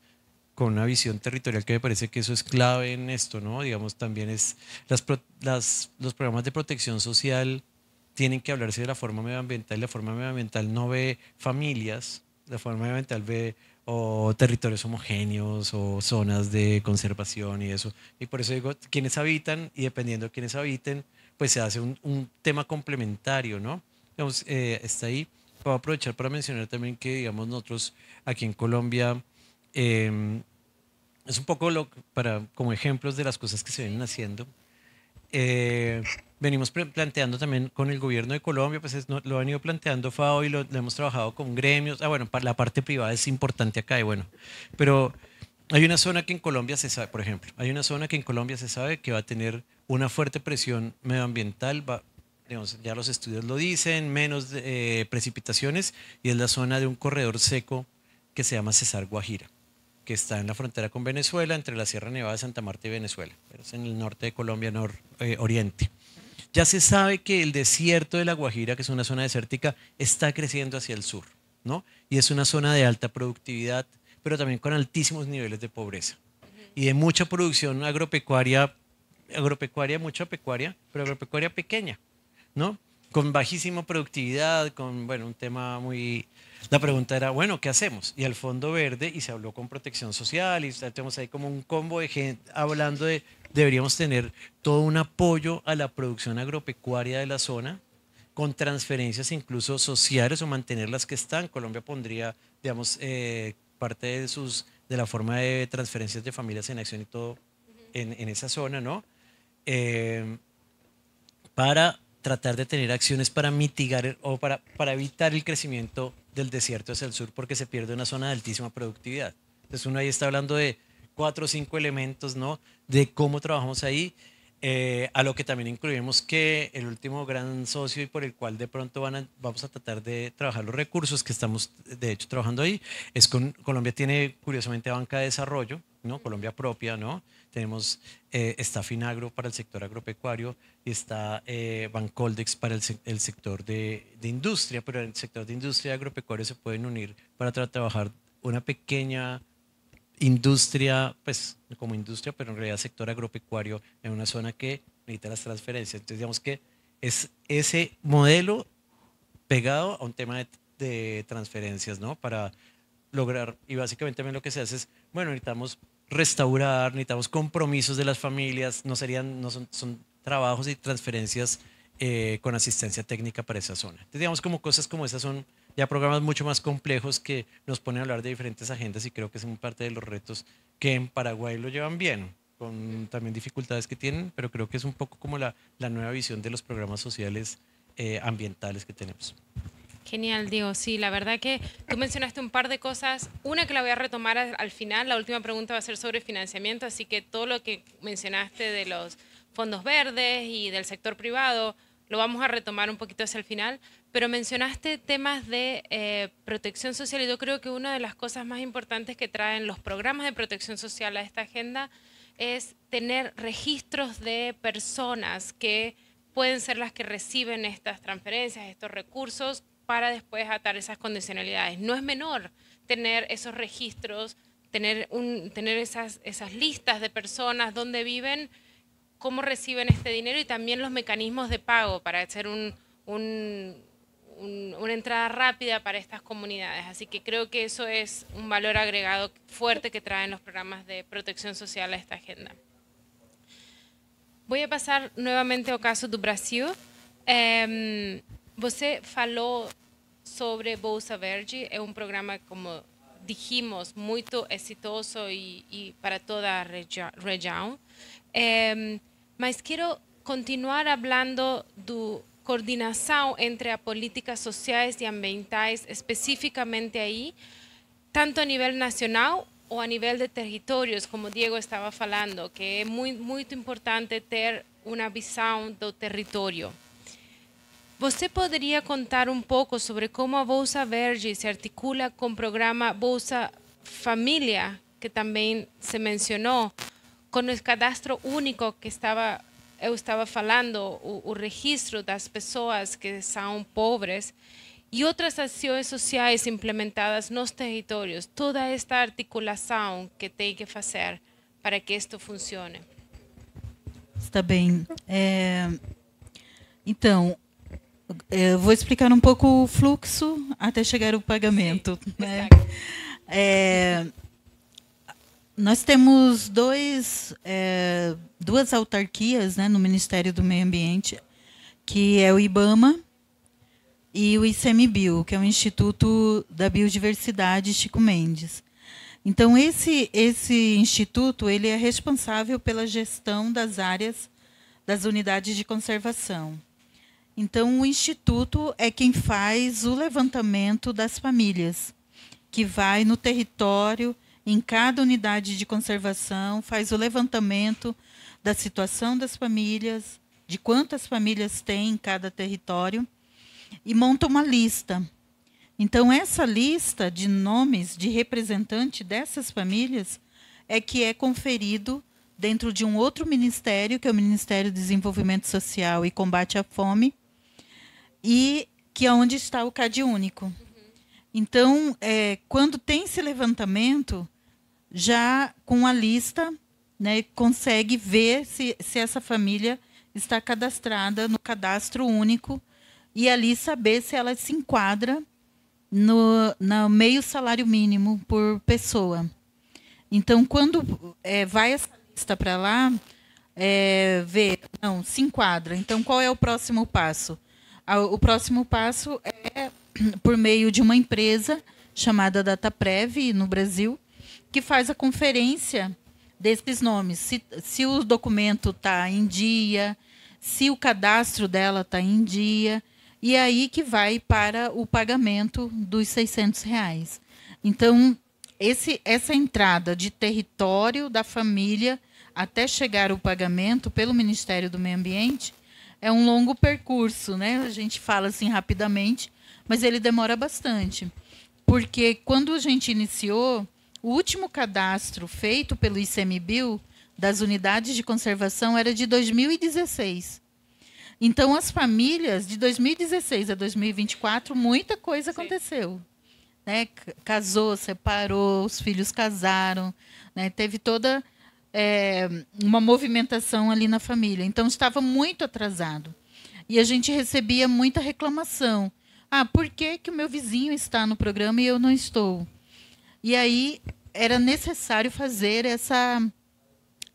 C: con una visión territorial que me parece que eso es clave en esto, ¿no? Digamos, también es los programas de protección social tienen que hablarse de la forma medioambiental, y la forma medioambiental no ve familias, la forma medioambiental ve o territorios homogéneos o zonas de conservación y eso. Y por eso digo, quienes habitan y dependiendo de quienes habiten, pues se hace un, un tema complementario, ¿no? Eh, está ahí. Voy a aprovechar para mencionar también que, digamos, nosotros aquí en Colombia em, es un poco lo, para, como ejemplos de las cosas que se vienen haciendo. Eh, venimos planteando también con el gobierno de Colombia, pues lo han ido planteando FAO y lo, lo, hemos trabajado con gremios. Ah, bueno, para la parte privada es importante acá y bueno, pero hay una zona que en Colombia se sabe, por ejemplo, hay una zona que en Colombia se sabe que va a tener una fuerte presión medioambiental, ya los estudios lo dicen, menos eh, precipitaciones, y es la zona de un corredor seco que se llama Cesar Guajira, que está en la frontera con Venezuela, entre la Sierra Nevada de Santa Marta y Venezuela, pero es en el norte de Colombia, nor, eh, oriente. Ya se sabe que el desierto de la Guajira, que es una zona desértica, está creciendo hacia el sur, ¿no? Y es una zona de alta productividad, pero también con altísimos niveles de pobreza y de mucha producción agropecuaria agropecuaria, mucha pecuaria, pero agropecuaria pequeña, ¿no? Con bajísima productividad, con, bueno, un tema muy... La pregunta era, bueno, ¿qué hacemos? Y al Fondo Verde, y se habló con Protección Social, y tenemos ahí como un combo de gente hablando de, deberíamos tener todo un apoyo a la producción agropecuaria de la zona, con transferencias incluso sociales o mantener las que están. Colombia pondría, digamos, eh, parte de sus de la forma de transferencias de familias en acción y todo en, en esa zona, ¿no? Em, para tratar de tener acciones para mitigar o para, para evitar el crecimiento del desierto hacia el sur porque se pierde una zona de altísima productividad. Entonces uno ahí está hablando de cuatro o cinco elementos, ¿no? De cómo trabajamos ahí, eh, a lo que también incluimos que el último gran socio y por el cual de pronto van vamos a tratar de trabajar los recursos que estamos de hecho trabajando ahí, es con Colombia tiene curiosamente banca de desarrollo, ¿no? Colombia propia, ¿no? tenemos eh, está Finagro para el sector agropecuario y está eh, Bancoldex para el, el sector de, de, industria, pero en el sector de industria y agropecuario se pueden unir para trabajar una pequeña industria, pues como industria, pero en realidad sector agropecuario en una zona que necesita las transferencias. Entonces digamos que es ese modelo pegado a un tema de, de transferencias, ¿no? Para lograr, y básicamente lo que se hace es, bueno, necesitamos restaurar, necesitamos compromisos de las familias, no serían, no son, son trabajos y transferencias eh, con asistencia técnica para esa zona. Entonces, digamos, como cosas como esas son ya programas mucho más complejos que nos ponen a hablar de diferentes agendas y creo que es un parte de los retos que en Paraguay lo llevan bien, con también dificultades que tienen, pero creo que es un poco como la, la nueva visión de los programas sociales eh, ambientales que tenemos.
A: Genial, Diego. Sí, la verdad que tú mencionaste un par de cosas. Una que la voy a retomar al final, la última pregunta va a ser sobre financiamiento, así que todo lo que mencionaste de los fondos verdes y del sector privado, lo vamos a retomar un poquito hacia el final, pero mencionaste temas de eh, protección social y yo creo que una de las cosas más importantes que traen los programas de protección social a esta agenda es tener registros de personas que pueden ser las que reciben estas transferencias, estos recursos, para después atar esas condicionalidades. No es menor tener esos registros, tener, un, tener esas, esas listas de personas, dónde viven, cómo reciben este dinero y también los mecanismos de pago para hacer un, una entrada rápida para estas comunidades. Así que creo que eso es un valor agregado fuerte que traen los programas de protección social a esta agenda. Voy a pasar nuevamente a caso do Brasil. Em, Você falou sobre Bolsa Verde, é um programa, como dijimos, muito exitoso e, e para toda a região. É, mas quero continuar falando do coordenação entre as políticas sociais e ambientais, especificamente aí, tanto a nível nacional ou a nível de territórios, como Diego estava falando, que é muito, muito importante ter uma visão do território. Você poderia contar um pouco sobre como a Bolsa Verde se articula com o programa Bolsa Família, que também se mencionou, com o cadastro único que estava eu estava falando, o, o registro das pessoas que são pobres e outras ações sociais implementadas nos territórios, toda esta articulação que tem que fazer para que isto funcione.
D: Está bem. É... Então, é, eu vou explicar um pouco o fluxo até chegar o pagamento. Sim, né? é, nós temos dois, é, duas autarquias né, no Ministério do Meio Ambiente, que é o IBAMA e o ICMBio, que é o Instituto da Biodiversidade Chico Mendes. Então esse esse instituto ele é responsável pela gestão das áreas das unidades de conservação. Então, o Instituto é quem faz o levantamento das famílias, que vai no território, em cada unidade de conservação, faz o levantamento da situação das famílias, de quantas famílias tem em cada território, e monta uma lista. Então, essa lista de nomes de representante dessas famílias é que é conferido dentro de um outro ministério, que é o Ministério do Desenvolvimento Social e Combate à Fome, e que é onde está o CAD único. Então, é, quando tem esse levantamento, já com a lista, né, consegue ver se, se essa família está cadastrada no cadastro único e ali saber se ela se enquadra no, no meio salário mínimo por pessoa. Então, quando é, vai essa lista para lá, é, ver, não, se enquadra. Então, qual é o próximo passo? O próximo passo é por meio de uma empresa chamada DataPrev no Brasil, que faz a conferência desses nomes. Se, se o documento está em dia, se o cadastro dela está em dia, e é aí que vai para o pagamento dos 600 reais. Então, esse, essa entrada de território da família até chegar o pagamento pelo Ministério do Meio Ambiente é um longo percurso, né? A gente fala assim rapidamente, mas ele demora bastante. Porque quando a gente iniciou, o último cadastro feito pelo ICMBio das unidades de conservação era de 2016. Então, as famílias, de 2016 a 2024, muita coisa aconteceu. Né? Casou, separou, os filhos casaram, né? teve toda é, uma movimentação ali na família. Então estava muito atrasado. E a gente recebia muita reclamação. Ah, por que, que o meu vizinho está no programa e eu não estou? E aí era necessário fazer essa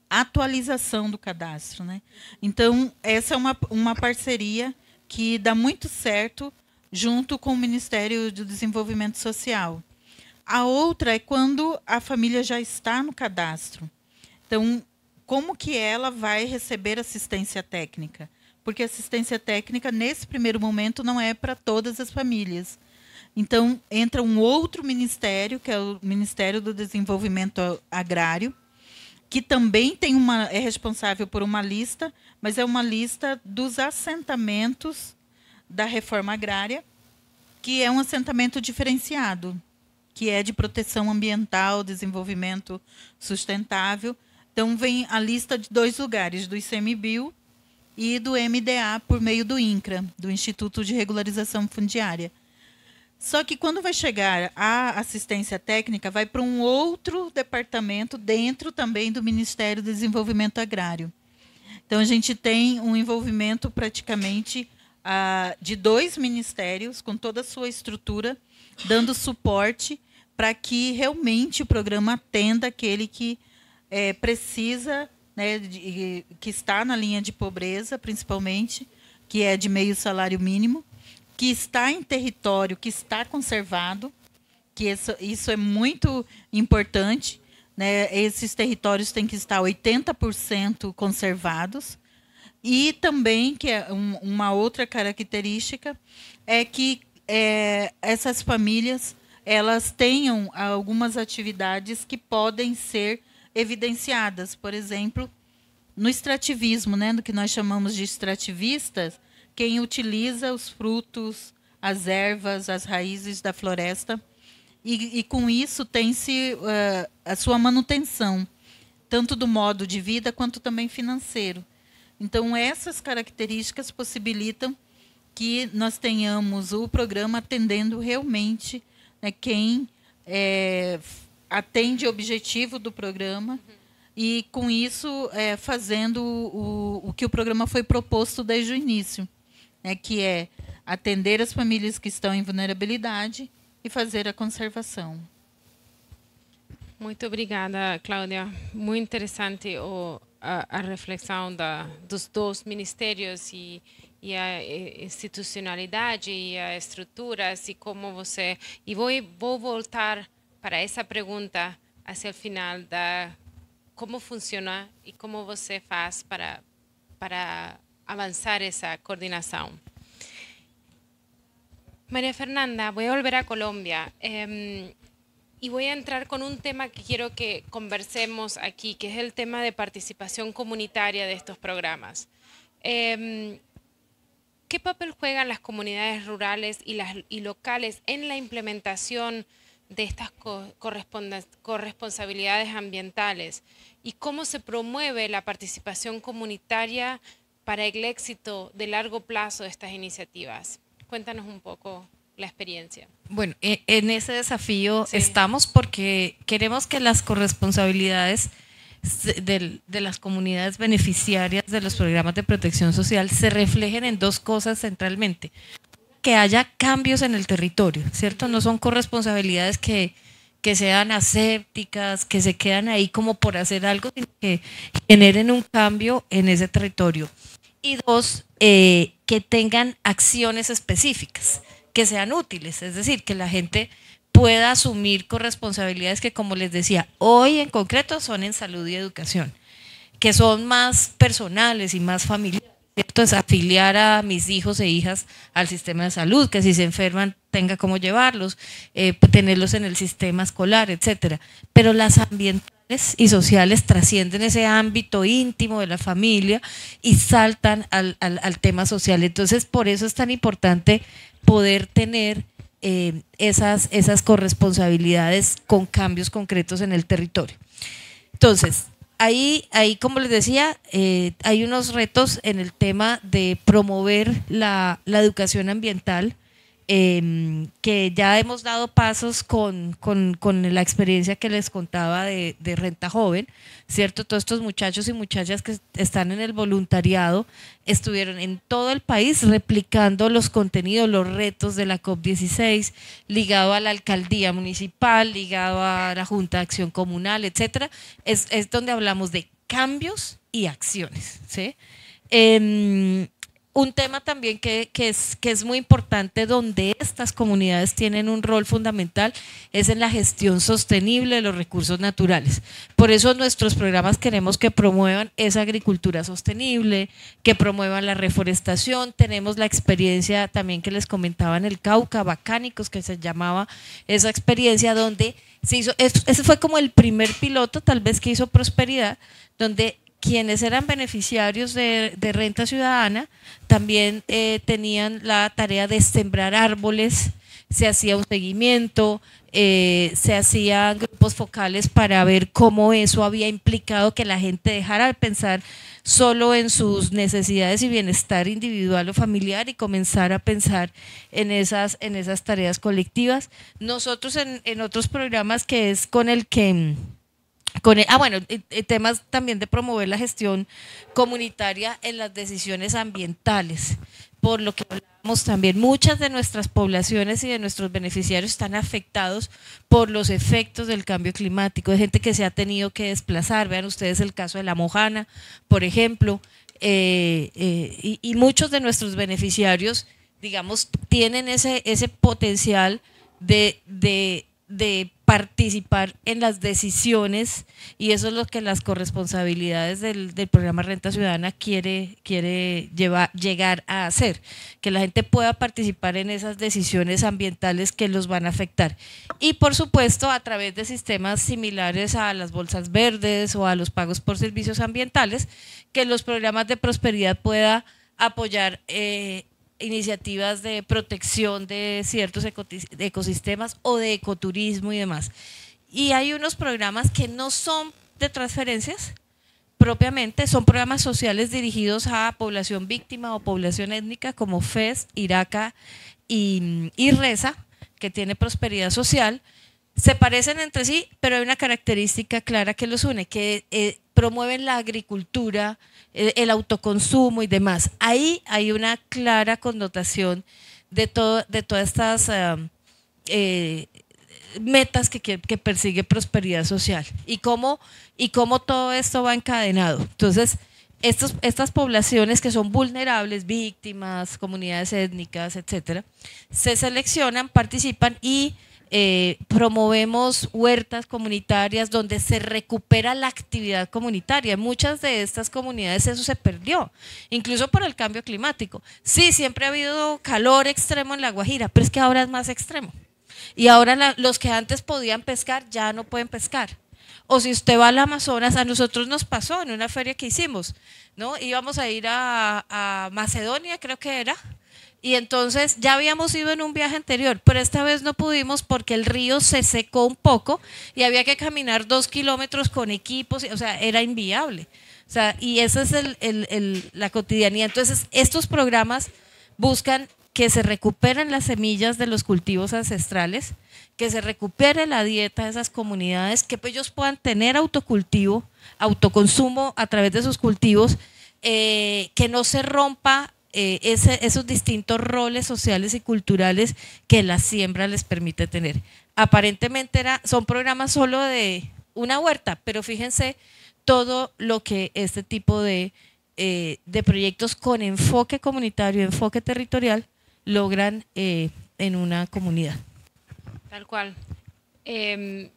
D: atualização do cadastro. Né? Então, essa é uma, uma parceria que dá muito certo junto com o Ministério do Desenvolvimento Social. A outra é quando a família já está no cadastro. Então, como que ela vai receber assistência técnica? Porque assistência técnica, nesse primeiro momento, não é para todas as famílias. Então, entra um outro ministério, que é o Ministério do Desenvolvimento Agrário, que também tem uma, é responsável por uma lista, mas é uma lista dos assentamentos da reforma agrária, que é um assentamento diferenciado, que é de proteção ambiental, desenvolvimento sustentável, então, vem a lista de dois lugares, do ICMBio e do MDA, por meio do INCRA, do Instituto de Regularização Fundiária. Só que quando vai chegar a assistência técnica, vai para um outro departamento dentro também do Ministério do Desenvolvimento Agrário. Então, a gente tem um envolvimento praticamente ah, de dois ministérios, com toda a sua estrutura, dando suporte para que realmente o programa atenda aquele que é, precisa, né, de, que está na linha de pobreza, principalmente, que é de meio salário mínimo, que está em território que está conservado, que isso, isso é muito importante. Né? Esses territórios têm que estar 80% conservados. E também, que é um, uma outra característica, é que é, essas famílias elas tenham algumas atividades que podem ser evidenciadas, por exemplo, no extrativismo, né, do que nós chamamos de extrativistas, quem utiliza os frutos, as ervas, as raízes da floresta e, e com isso tem-se uh, a sua manutenção, tanto do modo de vida quanto também financeiro. Então, essas características possibilitam que nós tenhamos o programa atendendo realmente né, quem é, atende o objetivo do programa uhum. e, com isso, é, fazendo o, o que o programa foi proposto desde o início, né, que é atender as famílias que estão em vulnerabilidade e fazer a conservação.
A: Muito obrigada, Cláudia. Muito interessante o, a, a, reflexão da, dos dois ministérios e, e a institucionalidade e a estrutura, assim como você. E vou, vou voltar para esa pregunta hacia el final, cómo funciona y cómo usted hace para, para avanzar esa coordinación. María Fernanda, voy a volver a Colombia em, y voy a entrar con un tema que quiero que conversemos aquí, que es el tema de participación comunitaria de estos programas. Em, ¿Qué papel juegan las comunidades rurales y, las, y locales en la implementación de estas corresponsabilidades ambientales y cómo se promueve la participación comunitaria para el éxito de largo plazo de estas iniciativas. Cuéntanos un poco la experiencia.
E: Bueno, e, en ese desafío estamos porque queremos que las corresponsabilidades de, las comunidades beneficiarias de los programas de protección social se reflejen en dos cosas centralmente que haya cambios en el territorio, ¿cierto? No son corresponsabilidades que, sean asépticas, que se quedan ahí como por hacer algo, sino que generen un cambio en ese territorio. Y dos, eh, que tengan acciones específicas, que sean útiles, es decir, que la gente pueda asumir corresponsabilidades que, como les decía, hoy en concreto son en salud y educación, que son más personales y más familiares es afiliar a mis hijos e hijas al sistema de salud, que si se enferman tenga cómo llevarlos, eh, tenerlos en el sistema escolar, etcétera. Pero las ambientales y sociales trascienden ese ámbito íntimo de la familia y saltan al, tema social. Entonces, por eso es tan importante poder tener eh, esas, esas corresponsabilidades con cambios concretos en el territorio. Entonces, ahí, ahí como les decía, eh, hay unos retos en el tema de promover la, la educación ambiental Em, que ya hemos dado pasos con, la experiencia que les contaba de, Renta Joven, ¿cierto? Todos estos muchachos y muchachas que están en el voluntariado estuvieron en todo el país replicando los contenidos, los retos de la COP16, ligado a la alcaldía municipal, ligado a la Junta de Acción Comunal, etc. Es, donde hablamos de cambios y acciones, ¿sí? Em, un tema también que, es, que es muy importante donde estas comunidades tienen un rol fundamental es en la gestión sostenible de los recursos naturales. Por eso nuestros programas queremos que promuevan esa agricultura sostenible, que promuevan la reforestación. Tenemos la experiencia también que les comentaba en el Cauca, Bacánicos, que se llamaba esa experiencia donde se hizo, ese fue como el primer piloto tal vez que hizo Prosperidad, donde quienes eran beneficiarios de, renta ciudadana también eh, tenían la tarea de sembrar árboles, se hacía un seguimiento, eh, se hacían grupos focales para ver cómo eso había implicado que la gente dejara de pensar solo en sus necesidades y bienestar individual o familiar y comenzara a pensar en esas, en esas tareas colectivas. Nosotros en otros programas que es con el que e-, ah, bueno, temas también de promover la gestión comunitaria en las decisiones ambientales, por lo que hablamos también, muchas de nuestras poblaciones y de nuestros beneficiarios están afectados por los efectos del cambio climático, de gente que se ha tenido que desplazar, vean ustedes el caso de la Mojana, por ejemplo, eh, eh, y, muchos de nuestros beneficiarios, digamos, tienen ese, ese potencial de, de participar en las decisiones y eso es lo que las corresponsabilidades del, programa Renta Ciudadana quiere, quiere llegar a hacer, que la gente pueda participar en esas decisiones ambientales que los van a afectar. Y por supuesto a través de sistemas similares a las bolsas verdes o a los pagos por servicios ambientales, que los programas de prosperidad pueda apoyar eh, iniciativas de protección de ciertos ecosistemas o de ecoturismo y demás. Y hay unos programas que no son de transferencias propiamente, son programas sociales dirigidos a población víctima o población étnica como FES, Iraca y, y Reza, que tiene prosperidad social. Se parecen entre sí, pero hay una característica clara que los une, que eh, promueven la agricultura, el autoconsumo y demás. Ahí hay una clara connotación de, todo, de todas estas eh, eh, metas que, persigue prosperidad social y cómo, y todo esto va encadenado. Entonces, estas poblaciones que son vulnerables, víctimas, comunidades étnicas, etcétera, se seleccionan, participan y eh, promovemos huertas comunitarias donde se recupera la actividad comunitaria. En muchas de estas comunidades eso se perdió, incluso por el cambio climático. Sí, siempre ha habido calor extremo en La Guajira, pero es que ahora es más extremo. Y ahora los que antes podían pescar ya no pueden pescar o si usted va al Amazonas, a nosotros nos pasó en una feria que hicimos, ¿no? Íbamos a ir a, a Macedonia, creo que era, y entonces ya habíamos ido en un viaje anterior, pero esta vez no pudimos porque el río se secó un poco y había que caminar dos kilómetros con equipos, o sea, era inviable. O sea, y esa es la cotidianía. Entonces, estos programas buscan que se recuperen las semillas de los cultivos ancestrales, que se recupere la dieta de esas comunidades, que ellos puedan tener autocultivo, autoconsumo a través de sus cultivos, eh, que no se rompa eh, esos distintos roles sociales y culturales que la siembra les permite tener. Aparentemente era, son programas solo de una huerta, pero fíjense todo lo que este tipo de, eh, proyectos con enfoque comunitario, enfoque territorial, logran eh, en una comunidad. Tal
A: cual. Em,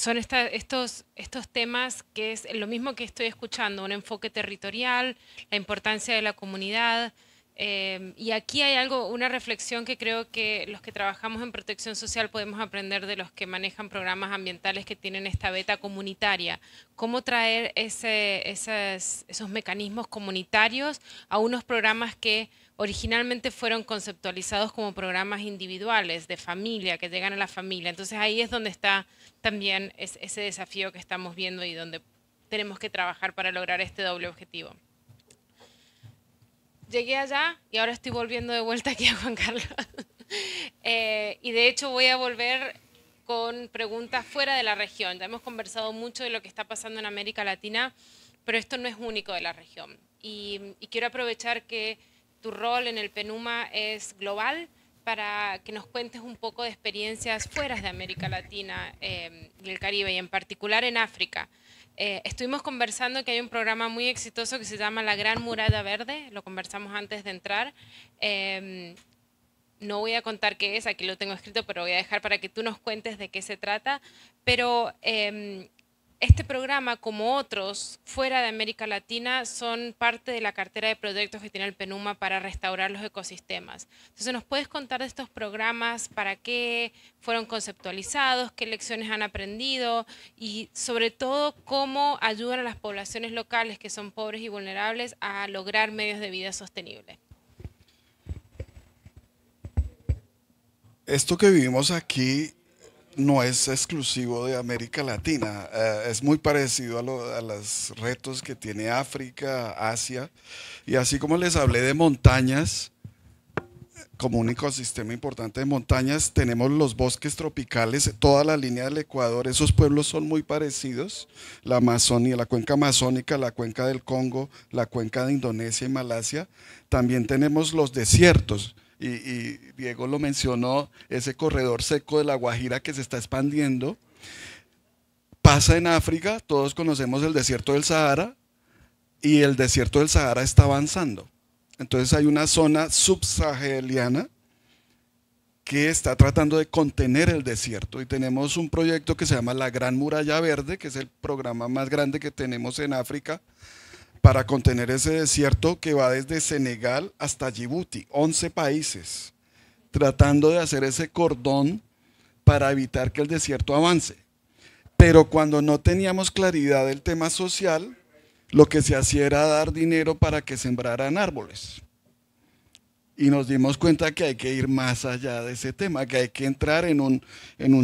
A: son estos, estos temas que es lo mismo que estoy escuchando, un enfoque territorial, la importancia de la comunidad. Eh, y aquí hay algo, una reflexión que creo que los que trabajamos en protección social podemos aprender de los que manejan programas ambientales que tienen esta beta comunitaria. Cómo traer ese, esos mecanismos comunitarios a unos programas que originalmente fueron conceptualizados como programas individuales de familia, que llegan a la familia. Entonces ahí es donde está también ese desafío que estamos viendo y donde tenemos que trabajar para lograr este doble objetivo. Llegué allá y ahora estoy volviendo de vuelta aquí a Juan Carlos. Eh, y de hecho voy a volver con preguntas fuera de la región. Ya hemos conversado mucho de lo que está pasando en América Latina, pero esto no es único de la región. y quiero aprovechar que tu rol en el PENUMA es global para que nos cuentes un poco de experiencias fuera de América Latina em, y el Caribe, y en particular en África. Eh, estuvimos conversando que hay un programa muy exitoso que se llama La Gran Muralla Verde, lo conversamos antes de entrar. Em, no voy a contar qué es, aquí lo tengo escrito, pero voy a dejar para que tú nos cuentes de qué se trata. Pero em, este programa, como otros fuera de América Latina, son parte de la cartera de proyectos que tiene el PENUMA para restaurar los ecosistemas. Entonces, ¿nos puedes contar de estos programas? ¿Para qué fueron conceptualizados? ¿Qué lecciones han aprendido? Y sobre todo, ¿cómo ayudan a las poblaciones locales que son pobres y vulnerables a lograr medios de vida sostenibles?
B: Esto que vivimos aquí no es exclusivo de América Latina. Eh, es muy parecido a, los retos que tiene África, Asia. Y así como les hablé de montañas, como un ecosistema importante de montañas, tenemos los bosques tropicales, toda la línea del Ecuador, esos pueblos son muy parecidos, la Amazonia, la cuenca amazónica, la cuenca del Congo, la cuenca de Indonesia y Malasia. También tenemos los desiertos, y, Diego lo mencionó, ese corredor seco de la Guajira que se está expandiendo. Pasa en África, todos conocemos el desierto del Sahara, y el desierto del Sahara está avanzando. Entonces hay una zona subsaheliana que está tratando de contener el desierto y tenemos un proyecto que se llama la Gran Muralla Verde, que es el programa más grande que tenemos en África para contener ese desierto que va desde Senegal hasta Djibouti, 11 países, tratando de hacer ese cordón para evitar que el desierto avance. Pero cuando no teníamos claridad del tema social, lo que se hacía era dar dinero para que sembraran árboles. Y nos dimos cuenta que hay que ir más allá de ese tema, que hay que entrar en un,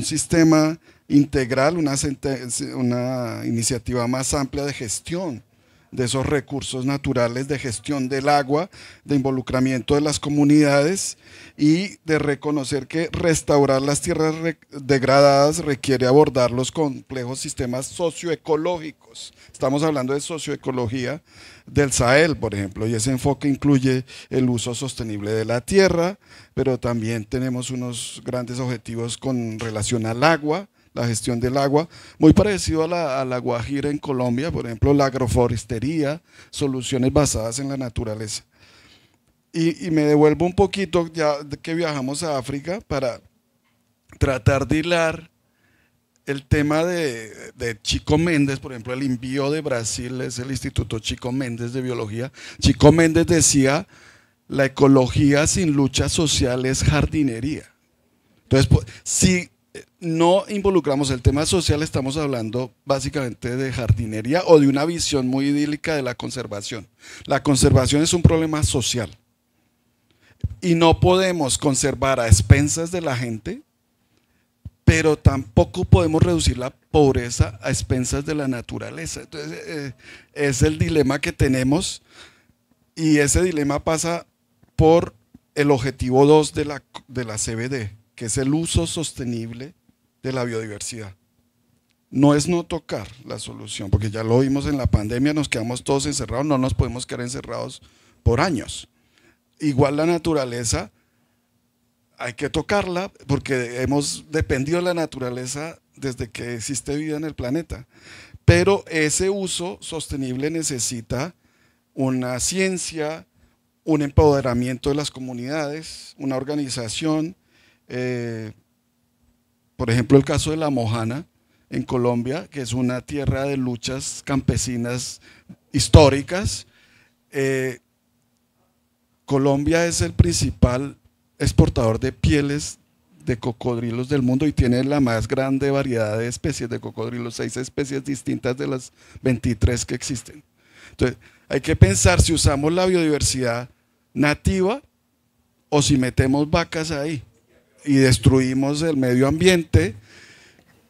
B: sistema integral, una iniciativa más amplia de gestión de esos recursos naturales, de gestión del agua, de involucramiento de las comunidades y de reconocer que restaurar las tierras degradadas requiere abordar los complejos sistemas socioecológicos. Estamos hablando de socioecología del Sahel, por ejemplo, y ese enfoque incluye el uso sostenible de la tierra, pero también tenemos unos grandes objetivos con relación al agua, la gestión del agua, muy parecido a la, a Guajira en Colombia, por ejemplo, la agroforestería, soluciones basadas en la naturaleza. Y, me devuelvo un poquito ya que viajamos a África para tratar de hilar el tema de, Chico Méndez, por ejemplo, el envío de Brasil es el Instituto Chico Méndez de Biología. Chico Méndez decía, la ecología sin lucha social es jardinería. Entonces, pues, si no involucramos el tema social, estamos hablando básicamente de jardinería o de una visión muy idílica de la conservación. La conservación es un problema social y no podemos conservar a expensas de la gente, pero tampoco podemos reducir la pobreza a expensas de la naturaleza. Entonces, eh, es el dilema que tenemos y ese dilema pasa por el objetivo 2 de la, de la CBD que es el uso sostenible de la biodiversidad. No es no tocar la solución, porque ya lo vimos en la pandemia, nos quedamos todos encerrados, no nos podemos quedar encerrados por años. Igual la naturaleza, hay que tocarla porque hemos dependido de la naturaleza desde que existe vida en el planeta. Pero ese uso sostenible necesita una ciencia, un empoderamiento de las comunidades, una organización, eh, por ejemplo, el caso de La Mojana en Colombia, que es una tierra de luchas campesinas históricas. Eh, Colombia es el principal exportador de pieles de cocodrilos del mundo y tiene la más grande variedad de especies de cocodrilos, seis especies distintas de las 23 que existen. Entonces, hay que pensar si usamos la biodiversidad nativa o si metemos vacas ahí y destruimos el medio ambiente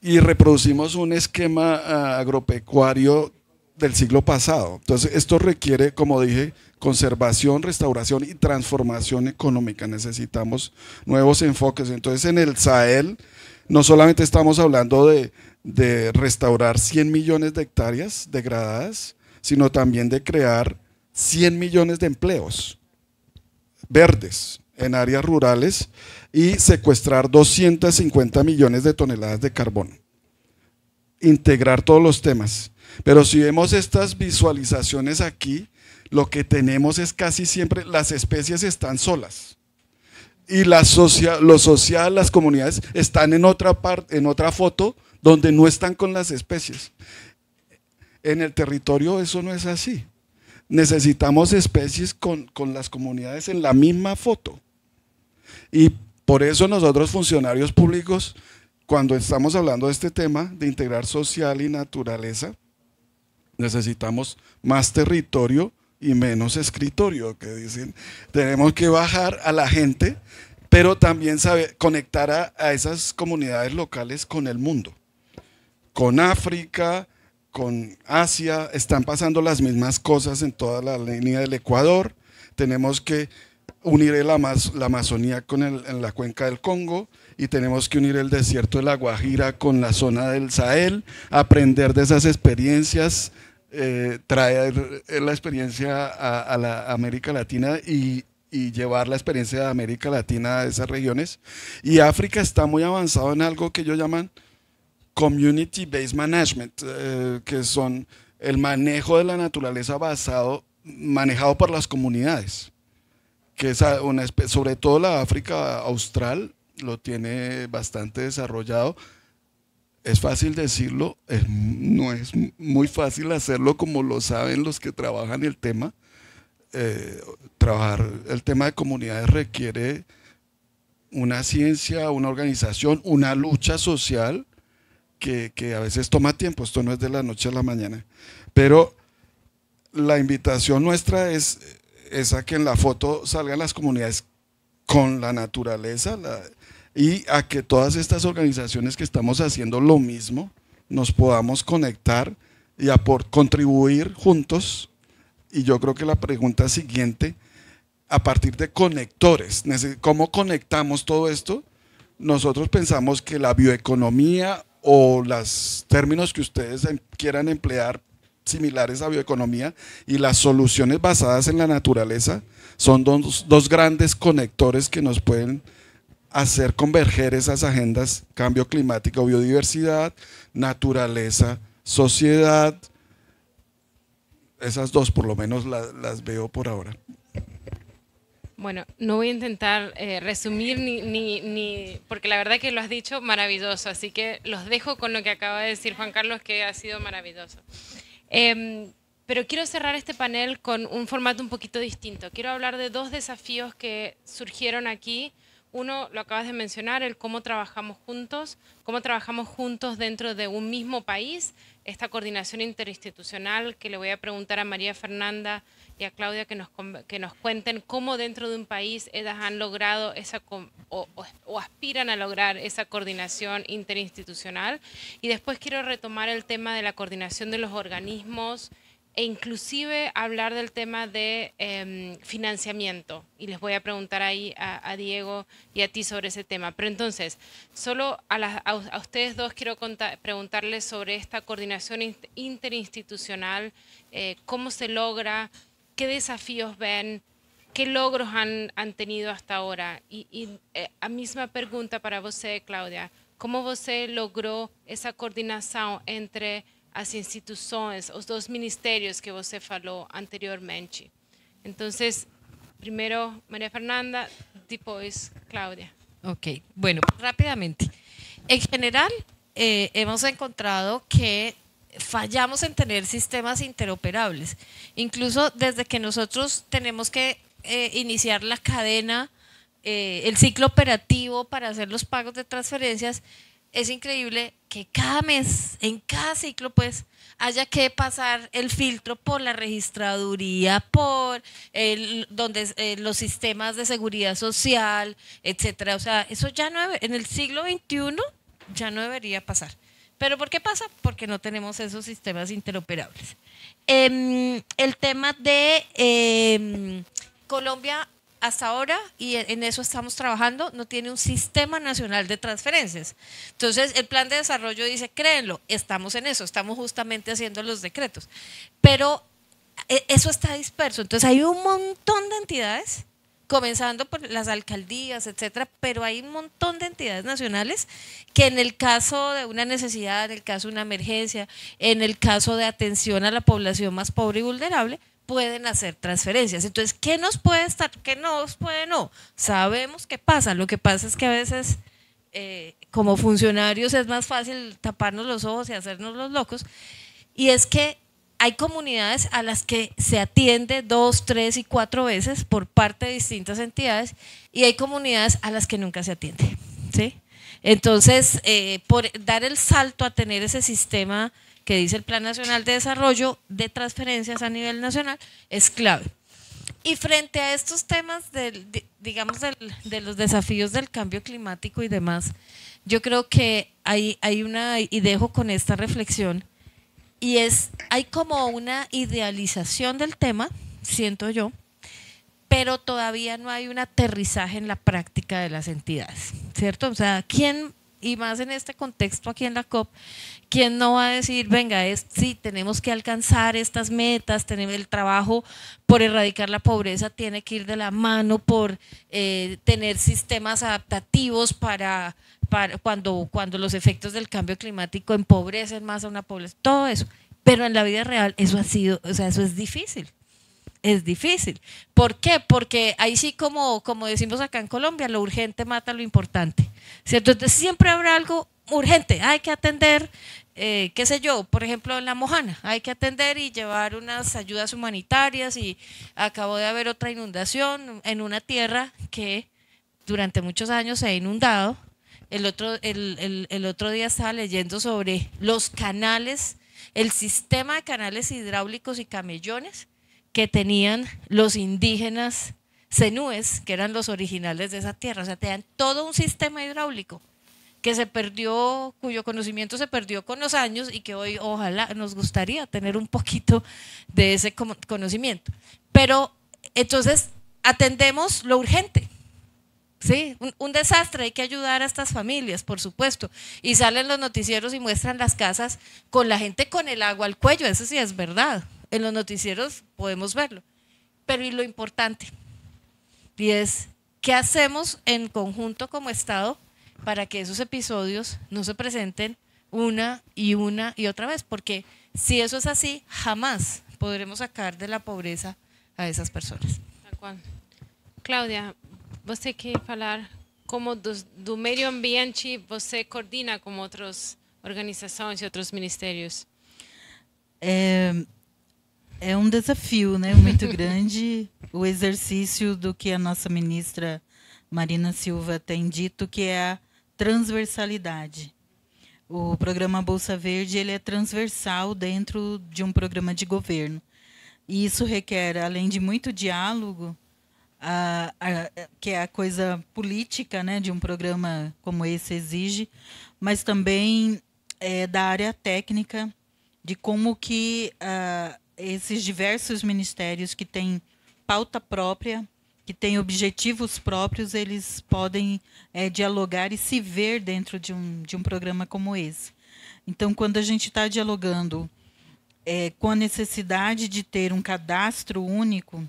B: y reproducimos un esquema ah, agropecuario del siglo pasado. Entonces, esto requiere, como dije, conservación, restauración y transformación económica. Necesitamos nuevos enfoques. Entonces, en el Sahel no solamente estamos hablando de, de restaurar 100 millones de hectáreas degradadas, sino también de crear 100 millones de empleos verdes en áreas rurales y secuestrar 250 millones de toneladas de carbón. Integrar todos los temas. Pero si vemos estas visualizaciones aquí, lo que tenemos es casi siempre las especies están solas. Y la socia lo social, las comunidades están en otra, parte, en otra foto donde no están con las especies. En el territorio eso no es así. Necesitamos especies con, con las comunidades en la misma foto. Y por eso nosotros funcionarios públicos, cuando estamos hablando de este tema de integrar social y naturaleza, necesitamos más territorio y menos escritorio, que dicen. Tenemos que bajar a la gente, pero también conectar a, a esas comunidades locales con el mundo, con África, con Asia, están pasando las mismas cosas en toda la línea del Ecuador. Tenemos que uniré la, Amazonía con la cuenca del Congo y tenemos que unir el desierto de la Guajira con la zona del Sahel, aprender de esas experiencias, eh, traer eh, la experiencia a, la América Latina y, llevar la experiencia de América Latina a esas regiones. Y África está muy avanzado en algo que yo llaman Community Based Management, eh, que son el manejo de la naturaleza basado, manejado por las comunidades que es una sobre todo la África austral lo tiene bastante desarrollado. Es fácil decirlo, no es muy fácil hacerlo como lo saben los que trabajan el tema. Eh, trabajar el tema de comunidades requiere una ciencia, una organización, una lucha social que a veces toma tiempo. Esto no es de la noche a la mañana. Pero la invitación nuestra es es a que en la foto salgan las comunidades con la naturaleza y a que todas estas organizaciones que estamos haciendo lo mismo nos podamos conectar y a por contribuir juntos. Y yo creo que la pregunta siguiente, a partir de conectores, ¿cómo conectamos todo esto? Nosotros pensamos que la bioeconomía o los términos que ustedes em, quieran emplear similares a bioeconomía y las soluciones basadas en la naturaleza son dos, dos grandes conectores que nos pueden hacer converger esas agendas, cambio climático, biodiversidad, naturaleza, sociedad. Esas dos por lo menos las veo por ahora.
A: Bueno, no voy a intentar eh, resumir ni, ni, ni, porque la verdad que lo has dicho maravilloso, así que los dejo con lo que acaba de decir Juan Carlos, que ha sido maravilloso. Em, pero quiero cerrar este panel con un formato un poquito distinto. Quiero hablar de dos desafíos que surgieron aquí. Uno, lo acabas de mencionar, el cómo trabajamos juntos, cómo trabajamos juntos dentro de un mismo país, esta coordinación interinstitucional que le voy a preguntar a María Fernanda y a Claudia que nos, que nos cuenten cómo dentro de un país ellas han logrado esa o, aspiran a lograr esa coordinación interinstitucional. Y después quiero retomar el tema de la coordinación de los organismos e inclusive hablar del tema de em, financiamiento. Y les voy a preguntar ahí a, Diego y a ti sobre ese tema. Pero entonces, solo a, ustedes dos quiero contar, preguntarles sobre esta coordinación interinstitucional, eh, cómo se logra, qué desafíos ven, qué logros han, han tenido hasta ahora. Y, y eh, misma pregunta para usted, eh, Claudia, ¿cómo usted eh, logró esa coordinación entre las instituciones, los dos ministerios que usted habló anteriormente. Entonces, primero María Fernanda, después Claudia.
E: Ok, bueno, rápidamente. En general, hemos encontrado que fallamos en tener sistemas interoperables. Incluso desde que nosotros tenemos que eh, iniciar la cadena, eh, el ciclo operativo para hacer los pagos de transferencias, es increíble que cada mes, en cada ciclo, pues, haya que pasar el filtro por la registraduría, por el, donde eh, los sistemas de seguridad social, etcétera. O sea, eso ya no en el siglo XXI ya no debería pasar. ¿Pero por qué pasa? Porque no tenemos esos sistemas interoperables. Em, el tema de em, Colombia hasta ahora, y e, en eso estamos trabajando, no tiene un sistema nacional de transferencias. Entonces, el plan de desarrollo dice, créenlo, estamos en eso, estamos justamente haciendo los decretos. Pero e, eso está disperso. Entonces, hay un montón de entidades comenzando por las alcaldías, etcétera, pero hay un montón de entidades nacionales que en el caso de una necesidad, en el caso de una emergencia, en el caso de atención a la población más pobre y vulnerable, pueden hacer transferencias. Entonces, ¿qué nos puede estar? ¿Qué nos puede no? Sabemos qué pasa. Lo que pasa es que a veces eh, como funcionarios es más fácil taparnos los ojos y hacernos los locos. Y es que hay comunidades a las que se atiende dos, tres y cuatro veces por parte de distintas entidades y hay comunidades a las que nunca se atiende. Entonces, eh, por dar el salto a tener ese sistema que dice el Plan Nacional de Desarrollo de transferencias a nivel nacional es clave. Y frente a estos temas, del, digamos, de los desafíos del cambio climático y demás, yo creo que hay una, y dejo con esta reflexión, y es, hay como una idealización del tema, siento yo, pero todavía no hay un aterrizaje en la práctica de las entidades, ¿cierto? O sea, ¿quién y más en este contexto aquí en la COP, ¿quién no va a decir, venga, sí, tenemos que alcanzar estas metas, tenemos el trabajo por erradicar la pobreza, tiene que ir de la mano por eh, tener sistemas adaptativos para, cuando, cuando los efectos del cambio climático empobrecen más a una población, todo eso. Pero en la vida real eso ha sido, o sea, eso es difícil es difícil. ¿Por qué? Porque ahí sí, como, como decimos acá en Colombia, lo urgente mata lo importante. ¿cierto? Entonces siempre habrá algo urgente, hay que atender, eh, qué sé yo, por ejemplo, en La Mojana, hay que atender y llevar unas ayudas humanitarias y acabó de haber otra inundación en una tierra que durante muchos años se ha inundado. El otro, el, el otro día estaba leyendo sobre los canales, el sistema de canales hidráulicos y camellones que tenían los indígenas senúes, que eran los originales de esa tierra. O sea, tenían todo un sistema hidráulico que se perdió, cuyo conocimiento se perdió con los años y que hoy ojalá nos gustaría tener un poquito de ese conocimiento. Pero entonces atendemos lo urgente. Sí, un, un, desastre, hay que ayudar a estas familias, por supuesto. Y salen los noticieros y muestran las casas con la gente con el agua al cuello, eso sí es verdad en los noticieros podemos verlo. Pero y lo importante, es qué hacemos en conjunto como Estado para que esos episodios no se presenten una y una y otra vez, porque si eso es así, jamás podremos sacar de la pobreza a esas personas.
A: Claudia, vos que hablar como do, medio ambiente te coordina con otros organizaciones y otros ministerios.
D: Eh, É um desafio, né? Muito grande o exercício do que a nossa ministra Marina Silva tem dito, que é a transversalidade. O programa Bolsa Verde ele é transversal dentro de um programa de governo. E isso requer, além de muito diálogo, a, a, que é a coisa política né, de um programa como esse exige, mas também é, da área técnica, de como que a, ah, esses diversos ministérios que têm pauta própria, que têm objetivos próprios, eles podem é, dialogar e se ver dentro de um, de um programa como esse. Então, quando a gente está dialogando é, com a necessidade de ter um cadastro único,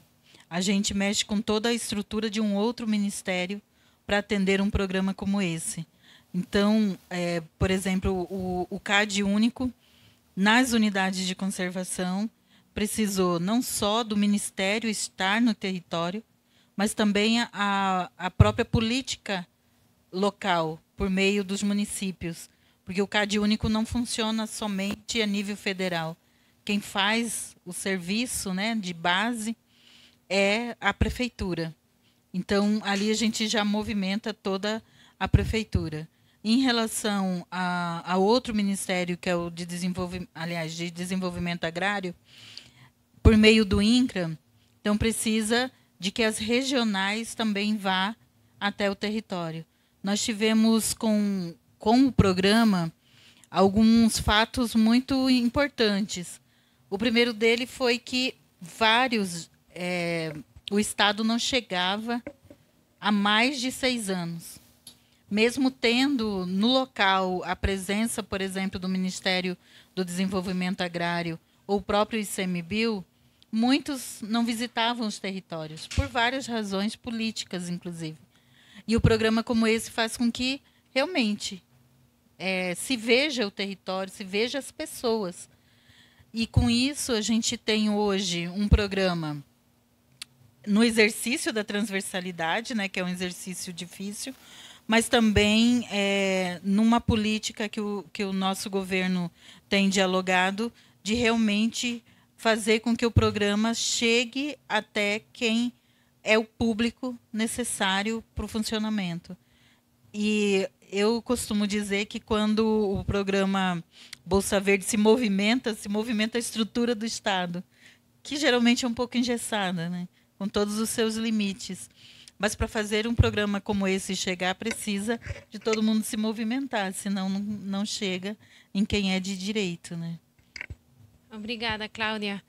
D: a gente mexe com toda a estrutura de um outro ministério para atender um programa como esse. Então, é, por exemplo, o, o CAD único nas unidades de conservação precisou não só do ministério estar no território, mas também a, a própria política local, por meio dos municípios. Porque o CAD único não funciona somente a nível federal. Quem faz o serviço né, de base é a prefeitura. Então, ali a gente já movimenta toda a prefeitura. Em relação a, a outro ministério, que é o de desenvolvimento, aliás, de desenvolvimento agrário, por meio do INCRA, então precisa de que as regionais também vá até o território. Nós tivemos com, com o programa alguns fatos muito importantes. O primeiro dele foi que vários é, o Estado não chegava há mais de seis anos. Mesmo tendo no local a presença, por exemplo, do Ministério do Desenvolvimento Agrário ou o próprio ICMBio, muitos não visitavam os territórios, por várias razões políticas, inclusive. E o programa como esse faz com que, realmente, é, se veja o território, se veja as pessoas. E com isso, a gente tem hoje um programa no exercício da transversalidade, né, que é um exercício difícil, mas também é, numa política que o, que o nosso governo tem dialogado de realmente fazer com que o programa chegue até quem é o público necessário para o funcionamento. E eu costumo dizer que quando o programa Bolsa Verde se movimenta, se movimenta a estrutura do Estado, que geralmente é um pouco engessada, né? com todos os seus limites. Mas para fazer um programa como esse chegar, precisa de todo mundo se movimentar, senão não chega em quem é de direito. Né?
A: Obrigada, Claudia.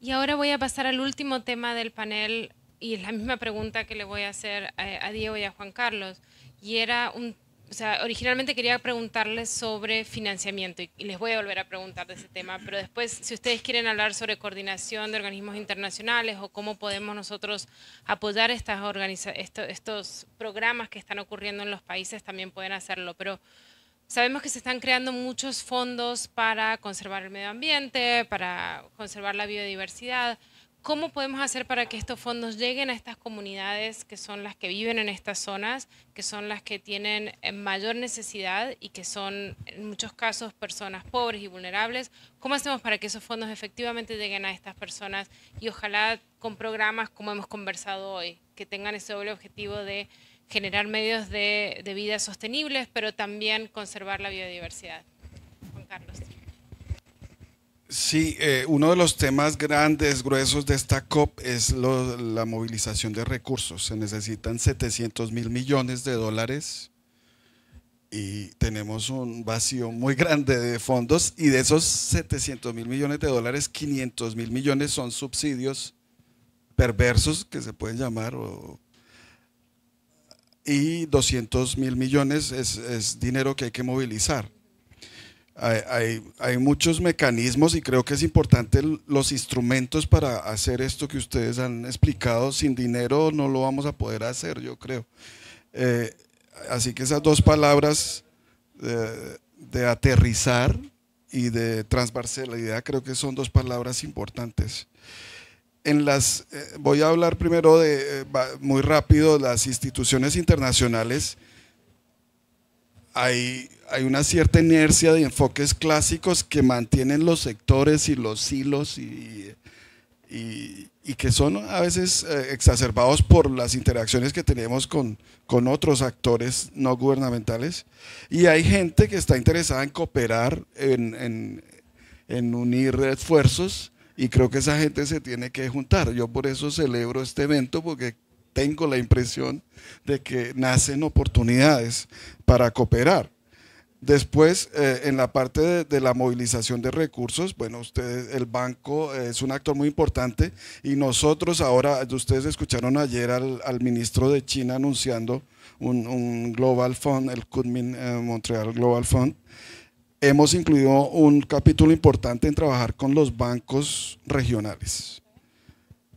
A: Y ahora voy a pasar al último tema del panel y es la misma pregunta que le voy a hacer eh, a, Diego y a Juan Carlos. Y era un o sea, originalmente quería preguntarles sobre financiamiento y, les voy a volver a preguntar de ese tema, pero después, si ustedes quieren hablar sobre coordinación de organismos internacionales o cómo podemos nosotros apoyar estas estos programas que están ocurriendo en los países, también pueden hacerlo. Pero Sabemos que se están creando muchos fondos para conservar el medio ambiente, para conservar la biodiversidad. ¿Cómo podemos hacer para que estos fondos lleguen a estas comunidades que son las que viven en estas zonas, que son las que tienen eh, mayor necesidad y que son en muchos casos personas pobres y vulnerables? ¿Cómo hacemos para que esos fondos efectivamente lleguen a estas personas y ojalá con programas como hemos conversado hoy, que tengan ese doble objetivo de generar medios de, vida sostenibles, pero también conservar la biodiversidad. Juan Carlos.
B: Sí, eh, uno de los temas grandes, gruesos de esta COP es la movilización de recursos. Se necesitan 700 mil millones de dólares y tenemos un vacío muy grande de fondos y de esos 700 mil millones de dólares, 500 mil millones son subsidios perversos que se pueden llamar o y 200 mil millones es, dinero que hay que movilizar. Hay, muchos mecanismos y creo que es importante los instrumentos para hacer esto que ustedes han explicado. Sin dinero no lo vamos a poder hacer, yo creo. Eh, así que esas dos palabras eh, de, aterrizar y de idea, creo que son dos palabras importantes en las, eh, voy a hablar primero de, eh, muy rápido, las instituciones internacionales, hay, hay, una cierta inercia de enfoques clásicos que mantienen los sectores y los hilos y, y, que son a veces eh, exacerbados por las interacciones que tenemos con, con otros actores no gubernamentales. Y hay gente que está interesada en cooperar, en, en, en unir esfuerzos y creo que esa gente se tiene que juntar. Yo por eso celebro este evento, porque tengo la impresión de que nacen oportunidades para cooperar. Después, eh, en la parte de, la movilización de recursos, bueno, ustedes, el banco eh, es un actor muy importante y nosotros ahora, ustedes escucharon ayer al, ministro de China anunciando un, Global Fund, el eh, Montreal Global Fund, hemos incluido un capítulo importante en trabajar con los bancos regionales,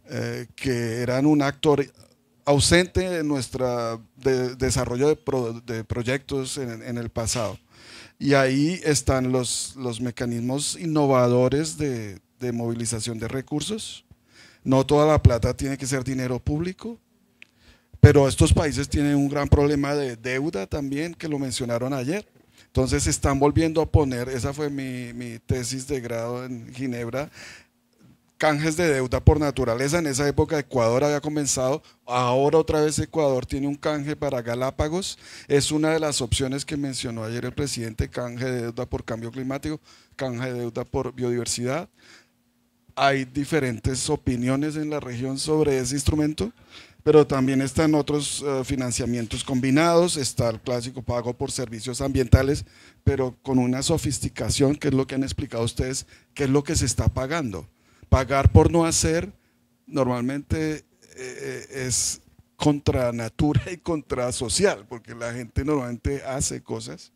B: eh, que eran un actor ausente en nuestro desarrollo de, proyectos en, en, el pasado. Y ahí están los, los mecanismos innovadores de, de movilización de recursos. No toda la plata tiene que ser dinero público, pero estos países tienen un gran problema de deuda también, que lo mencionaron ayer. Entonces están volviendo a poner, esa fue mi, mi tesis de grado en Ginebra, canjes de deuda por naturaleza. En esa época Ecuador había comenzado, ahora otra vez Ecuador tiene un canje para Galápagos. Es una de las opciones que mencionó ayer el presidente, canje de deuda por cambio climático, canje de deuda por biodiversidad. Hay diferentes opiniones en la región sobre ese instrumento pero también están otros eh, financiamientos combinados, está el clásico pago por servicios ambientales, pero con una sofisticación que es lo que han explicado ustedes, que es lo que se está pagando. Pagar por no hacer normalmente eh, eh, es contra natura y contra social, porque la gente normalmente hace cosas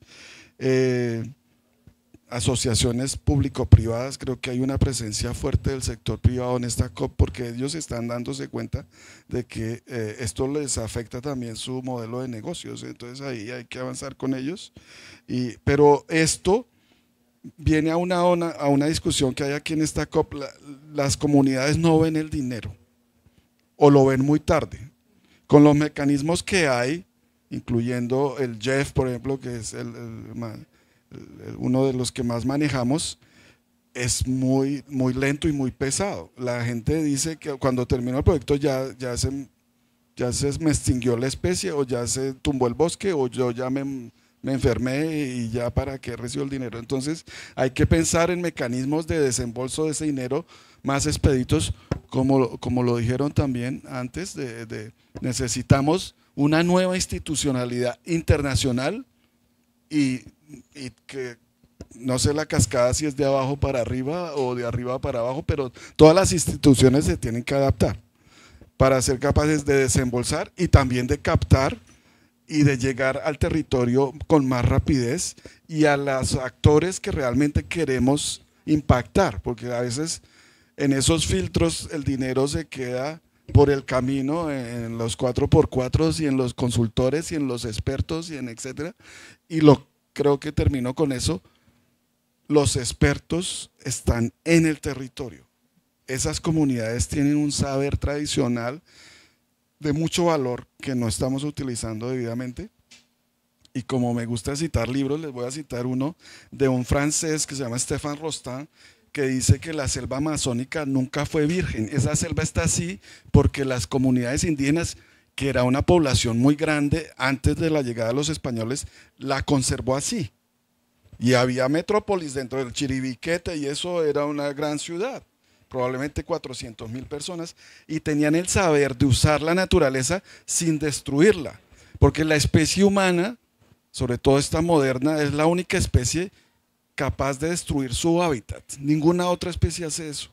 B: asociaciones público-privadas, creo que hay una presencia fuerte del sector privado en esta COP porque ellos están dándose cuenta de que eh, esto les afecta también su modelo de negocios, entonces ahí hay que avanzar con ellos. Y, pero esto viene a una, a una discusión que hay aquí en esta COP, las comunidades no ven el dinero o lo ven muy tarde. Con los mecanismos que hay, incluyendo el Jeff, por ejemplo, que es el, el uno de los que más manejamos, es muy, muy lento y muy pesado. La gente dice que cuando terminó el proyecto ya, ya, se, ya se me extinguió la especie o ya se tumbó el bosque o yo ya me, enfermé y ya para qué recibo el dinero. Entonces hay que pensar en mecanismos de desembolso de ese dinero más expeditos, como, como lo dijeron también antes, necesitamos una nueva institucionalidad internacional y, que no sé la cascada si es de abajo para arriba o de arriba para abajo, pero todas las instituciones se tienen que adaptar para ser capaces de desembolsar y también de captar y de llegar al territorio con más rapidez y a los actores que realmente queremos impactar, porque a veces en esos filtros el dinero se queda por el camino en los 4x4 y en los consultores y en los expertos y en etcétera y lo creo que terminó con eso, los expertos están en el territorio. Esas comunidades tienen un saber tradicional de mucho valor que no estamos utilizando debidamente. Y como me gusta citar libros, les voy a citar uno de un francés que se llama Stéphane Rostand, que dice que la selva amazónica nunca fue virgen. Esa selva está así porque las comunidades indígenas que era una población muy grande antes de la llegada de los españoles, la conservó así. Y había metrópolis dentro del Chiribiquete y eso era una gran ciudad, probablemente 400 mil personas, y tenían el saber de usar la naturaleza sin destruirla, porque la especie humana, sobre todo esta moderna, es la única especie capaz de destruir su hábitat. Ninguna otra especie hace eso.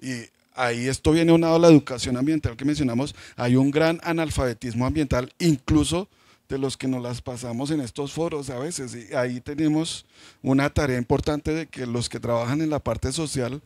B: Y ahí esto viene unado a la educación ambiental que mencionamos, hay un gran analfabetismo ambiental, incluso de los que nos las pasamos en estos foros a veces. Y ahí tenemos una tarea importante de que los que trabajan en la parte social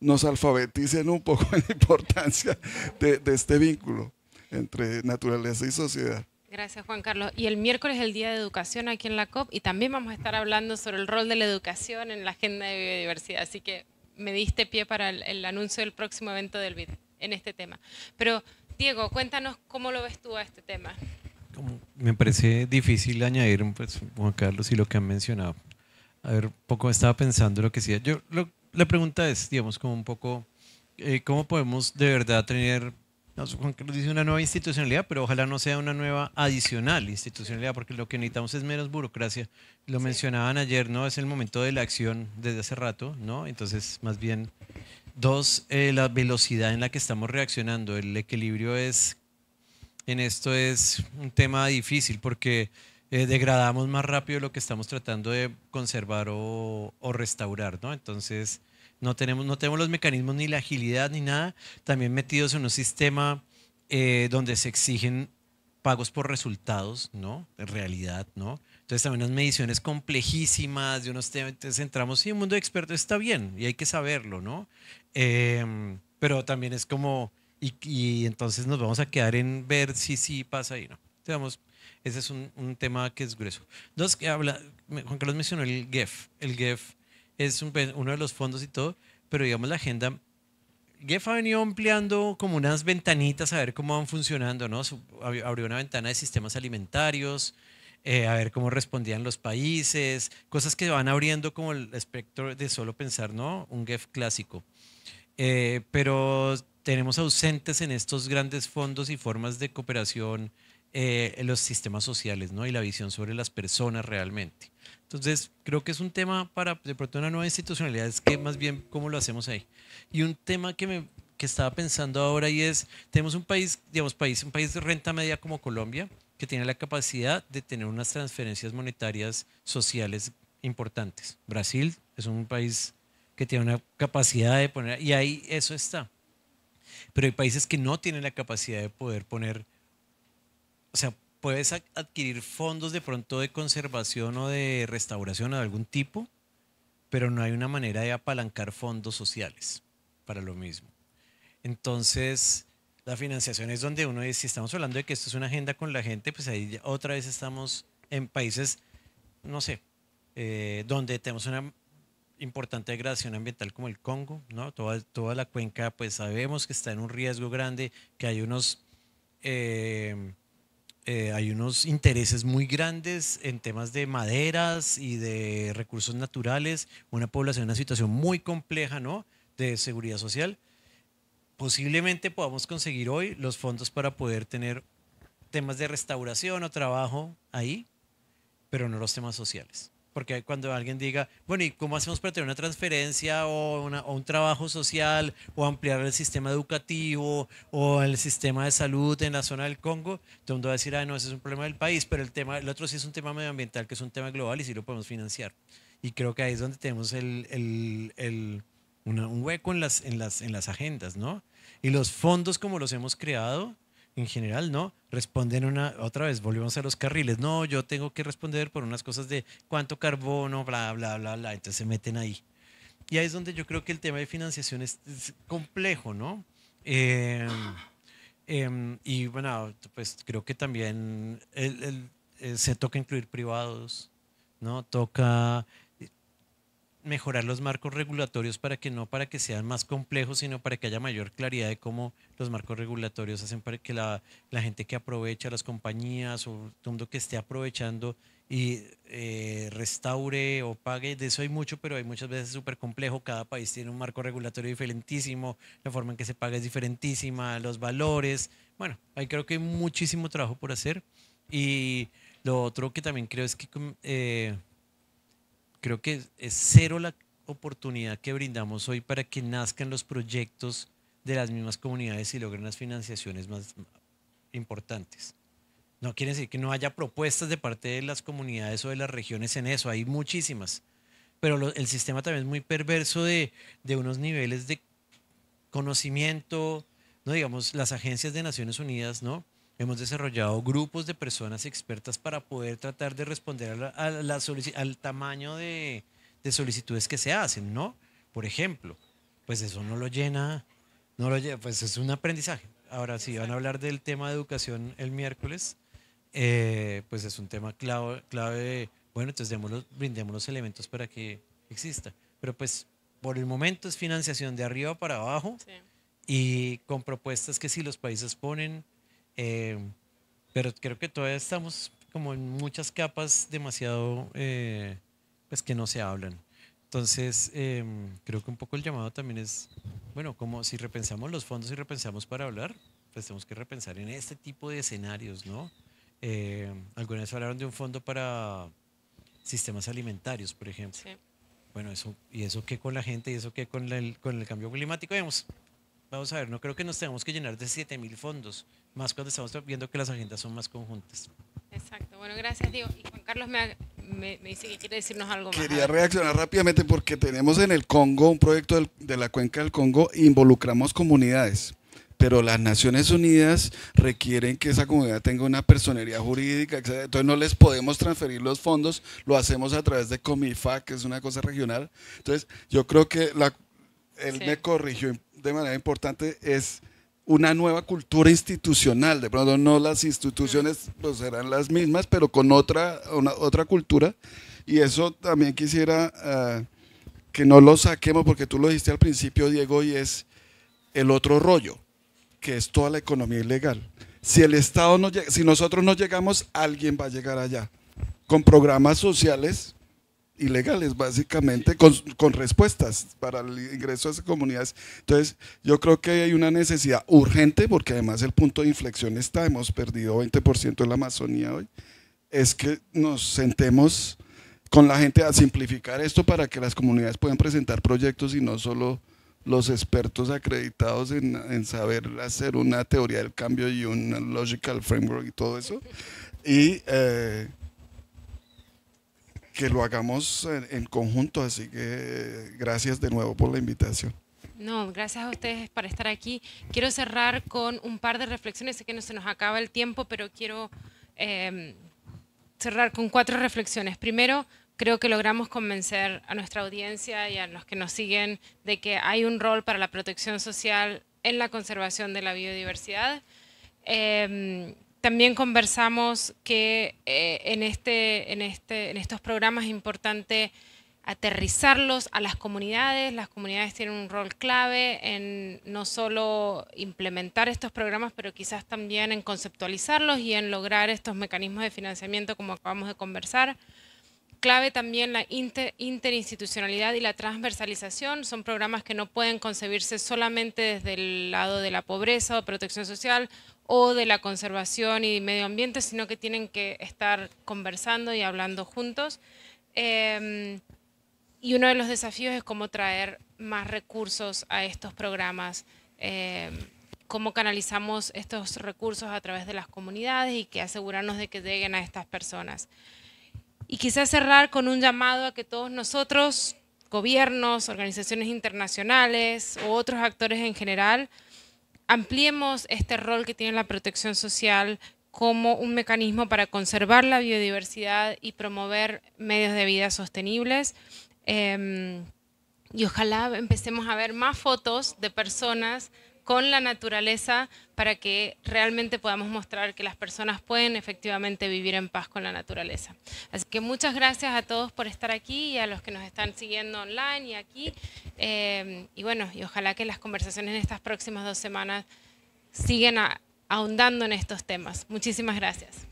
B: nos alfabeticen un poco en la importancia de, este vínculo entre naturaleza y sociedad.
A: Gracias, Juan Carlos. Y el miércoles es el Día de Educación aquí en la COP y también vamos a estar hablando sobre el rol de la educación en la agenda de biodiversidad. Así que me diste pie para el, anuncio del próximo evento del BID en este tema. Pero, Diego, cuéntanos cómo lo ves tú a este tema.
C: Me parece difícil añadir, pues, Juan Carlos, y lo que han mencionado. A ver, poco estaba pensando lo que decía. Yo, la pregunta es, digamos, como un poco, eh, ¿cómo podemos de verdad tener Juan Carlos dice una nueva institucionalidad, pero ojalá no sea una nueva adicional institucionalidad, porque lo que necesitamos es menos burocracia. Lo mencionaban ayer, ¿no? Es el momento de la acción desde hace rato, ¿no? Entonces, más bien, dos, eh, la velocidad en la que estamos reaccionando. El equilibrio es, en esto es un tema difícil, porque eh, degradamos más rápido lo que estamos tratando de conservar o, o restaurar, ¿no? Entonces, no tenemos, no tenemos los mecanismos ni la agilidad ni nada, también metidos en un sistema eh, donde se exigen pagos por resultados, ¿no? En realidad, ¿no? Entonces también unas mediciones complejísimas de unos temas, entonces entramos, sí, un mundo experto está bien y hay que saberlo, ¿no? Em, pero también es como, y, entonces nos vamos a quedar en ver si sí pasa ahí, ¿no? Digamos, ese es un, un tema que es grueso. Dos, que habla, Juan Carlos mencionó el GEF. El GEF es uno de los fondos y todo, pero digamos la agenda GEF ha venido ampliando como unas ventanitas a ver cómo van funcionando, ¿no? Abrió una ventana de sistemas alimentarios, eh, a ver cómo respondían los países, cosas que van abriendo como el espectro de solo pensar, ¿no? Un GEF clásico. Eh, pero tenemos ausentes en estos grandes fondos y formas de cooperación eh, los sistemas sociales, ¿no? Y la visión sobre las personas realmente. Entonces, creo que es un tema para, de pronto, una nueva institucionalidad, es que más bien cómo lo hacemos ahí. Y un tema que me que estaba pensando ahora y es, tenemos un país, digamos, país, un país de renta media como Colombia, que tiene la capacidad de tener unas transferencias monetarias sociales importantes. Brasil es un país que tiene una capacidad de poner, y ahí eso está. Pero hay países que no tienen la capacidad de poder poner, o sea, ¿Puedes adquirir fondos de pronto de conservación o de restauración o de algún tipo? Pero no hay una manera de apalancar fondos sociales para lo mismo. Entonces, la financiación es donde uno dice, si estamos hablando de que esto es una agenda con la gente, pues ahí otra vez estamos en países, no sé, eh, donde tenemos una importante degradación ambiental como el Congo, ¿no? Toda, toda la cuenca, pues sabemos que está en un riesgo grande, que hay unos eh, eh, hay unos intereses muy grandes en temas de maderas y de recursos naturales, una población en una situación muy compleja, ¿no? De seguridad social. Posiblemente podamos conseguir hoy los fondos para poder tener temas de restauración o trabajo ahí, pero no los temas sociales. Porque cuando alguien diga, bueno, ¿y cómo hacemos para tener una transferencia o, un trabajo social o ampliar el sistema educativo o el sistema de salud en la zona del Congo? Todo el mundo va a decir, ah, no, ese es un problema del país, pero el, tema, el otro sí es un tema medioambiental, que es un tema global y sí lo podemos financiar. Y creo que ahí es donde tenemos el, un hueco en las, en, las, en las agendas, ¿no? Y los fondos como los hemos creado, en general no responden una otra vez volvemos a los carriles no yo tengo que responder por unas cosas de cuánto carbono bla bla bla bla entonces se meten ahí y ahí es donde yo creo que el tema de financiación es, complejo no em, em, y bueno pues creo que también eh, se toca incluir privados no toca mejorar los marcos regulatorios para que no para que sean más complejos, sino para que haya mayor claridad de cómo los marcos regulatorios hacen para que la, la gente que aprovecha, las compañías o todo mundo que esté aprovechando y eh, restaure o pague, de eso hay mucho, pero hay muchas veces súper complejo, cada país tiene un marco regulatorio diferentísimo, la forma en que se paga es diferentísima, los valores, bueno, ahí creo que hay muchísimo trabajo por hacer y lo otro que también creo es que... Eh, Creo que es cero la oportunidad que brindamos hoy para que nazcan los proyectos de las mismas comunidades y logren las financiaciones más importantes. No quiere decir que no haya propuestas de parte de las comunidades o de las regiones en eso, hay muchísimas, pero el sistema también es muy perverso de, de unos niveles de conocimiento, no digamos, las agencias de Naciones Unidas, ¿no? Hemos desarrollado grupos de personas expertas para poder tratar de responder a la, al tamaño de, solicitudes que se hacen, ¿no? Por ejemplo, pues eso no lo llena, no lo llena, pues es un aprendizaje. Ahora si van a hablar del tema de educación el miércoles, eh, pues es un tema clave, clave bueno, entonces brindemos los elementos para que exista. Pero pues por el momento es financiación de arriba para abajo y con propuestas que si los países ponen, eh, pero creo que todavía estamos como en muchas capas demasiado, eh, pues que no se hablan. Entonces, em, creo que un poco el llamado también es, bueno, como si repensamos los fondos y repensamos para hablar, pues tenemos que repensar en este tipo de escenarios, ¿no? Eh, em, algunas hablaron de un fondo para sistemas alimentarios, por ejemplo. Bueno, eso, ¿y eso qué con la gente? ¿Y eso qué con el, con el cambio climático? Vemos, Vamos a ver, no creo que nos tengamos que llenar de 7000 mil fondos, más cuando estamos viendo que las agendas son más conjuntas. Exacto,
A: bueno, gracias Diego. Y Juan Carlos me, me, dice que quiere decirnos algo más. Quería
B: reaccionar rápidamente porque tenemos en el Congo un proyecto de la cuenca del Congo, involucramos comunidades pero las Naciones Unidas requieren que esa comunidad tenga una personería jurídica, etc. Entonces no les podemos transferir los fondos, lo hacemos a través de Comifac, que es una cosa regional. Entonces yo creo que la, él me corrigió de manera importante es una nueva cultura institucional. De pronto no las instituciones pues, serán las mismas, pero con otra, una, otra cultura. Y eso también quisiera eh, que no lo saquemos, porque tú lo dijiste al principio, Diego, y es el otro rollo, que es toda la economía ilegal. Si el Estado no si nosotros no llegamos, alguien va a llegar allá con programas sociales ilegales, básicamente, con, respuestas para el ingreso a esas comunidades. Entonces, yo creo que hay una necesidad urgente, porque además el punto de inflexión está, hemos perdido 20% de la Amazonía hoy, es que nos sentemos con la gente a simplificar esto para que las comunidades puedan presentar proyectos y no solo los expertos acreditados en, en saber hacer una teoría del cambio y un logical framework y todo eso. Y... Eh, que lo hagamos en, conjunto. Así que gracias de nuevo por la invitación.
A: No, gracias a ustedes por estar aquí. Quiero cerrar con un par de reflexiones. Sé que no se nos acaba el tiempo, pero quiero em, cerrar con cuatro reflexiones. Primero, creo que logramos convencer a nuestra audiencia y a los que nos siguen de que hay un rol para la protección social en la conservación de la biodiversidad. Em, también conversamos que eh, en, este, en, este, en estos programas es importante aterrizarlos a las comunidades. Las comunidades tienen un rol clave en no solo implementar estos programas, pero quizás también en conceptualizarlos y en lograr estos mecanismos de financiamiento como acabamos de conversar clave también la interinstitucionalidad y la transversalización. Son programas que no pueden concebirse solamente desde el lado de la pobreza o protección social o de la conservación y medio ambiente, sino que tienen que estar conversando y hablando juntos. Em, y uno de los desafíos es cómo traer más recursos a estos programas, em, cómo canalizamos estos recursos a través de las comunidades y que asegurarnos de que lleguen a estas personas. Y quizás cerrar con un llamado a que todos nosotros, gobiernos, organizaciones internacionales u otros actores en general, ampliemos este rol que tiene la protección social como un mecanismo para conservar la biodiversidad y promover medios de vida sostenibles. Em, y ojalá empecemos a ver más fotos de personas con la naturaleza para que realmente podamos mostrar que las personas pueden efectivamente vivir en paz con la naturaleza. Así que muchas gracias a todos por estar aquí y a los que nos están siguiendo online y aquí. Eh, y bueno, y ojalá que las conversaciones en estas próximas dos semanas sigan ahondando en estos temas. Muchísimas gracias.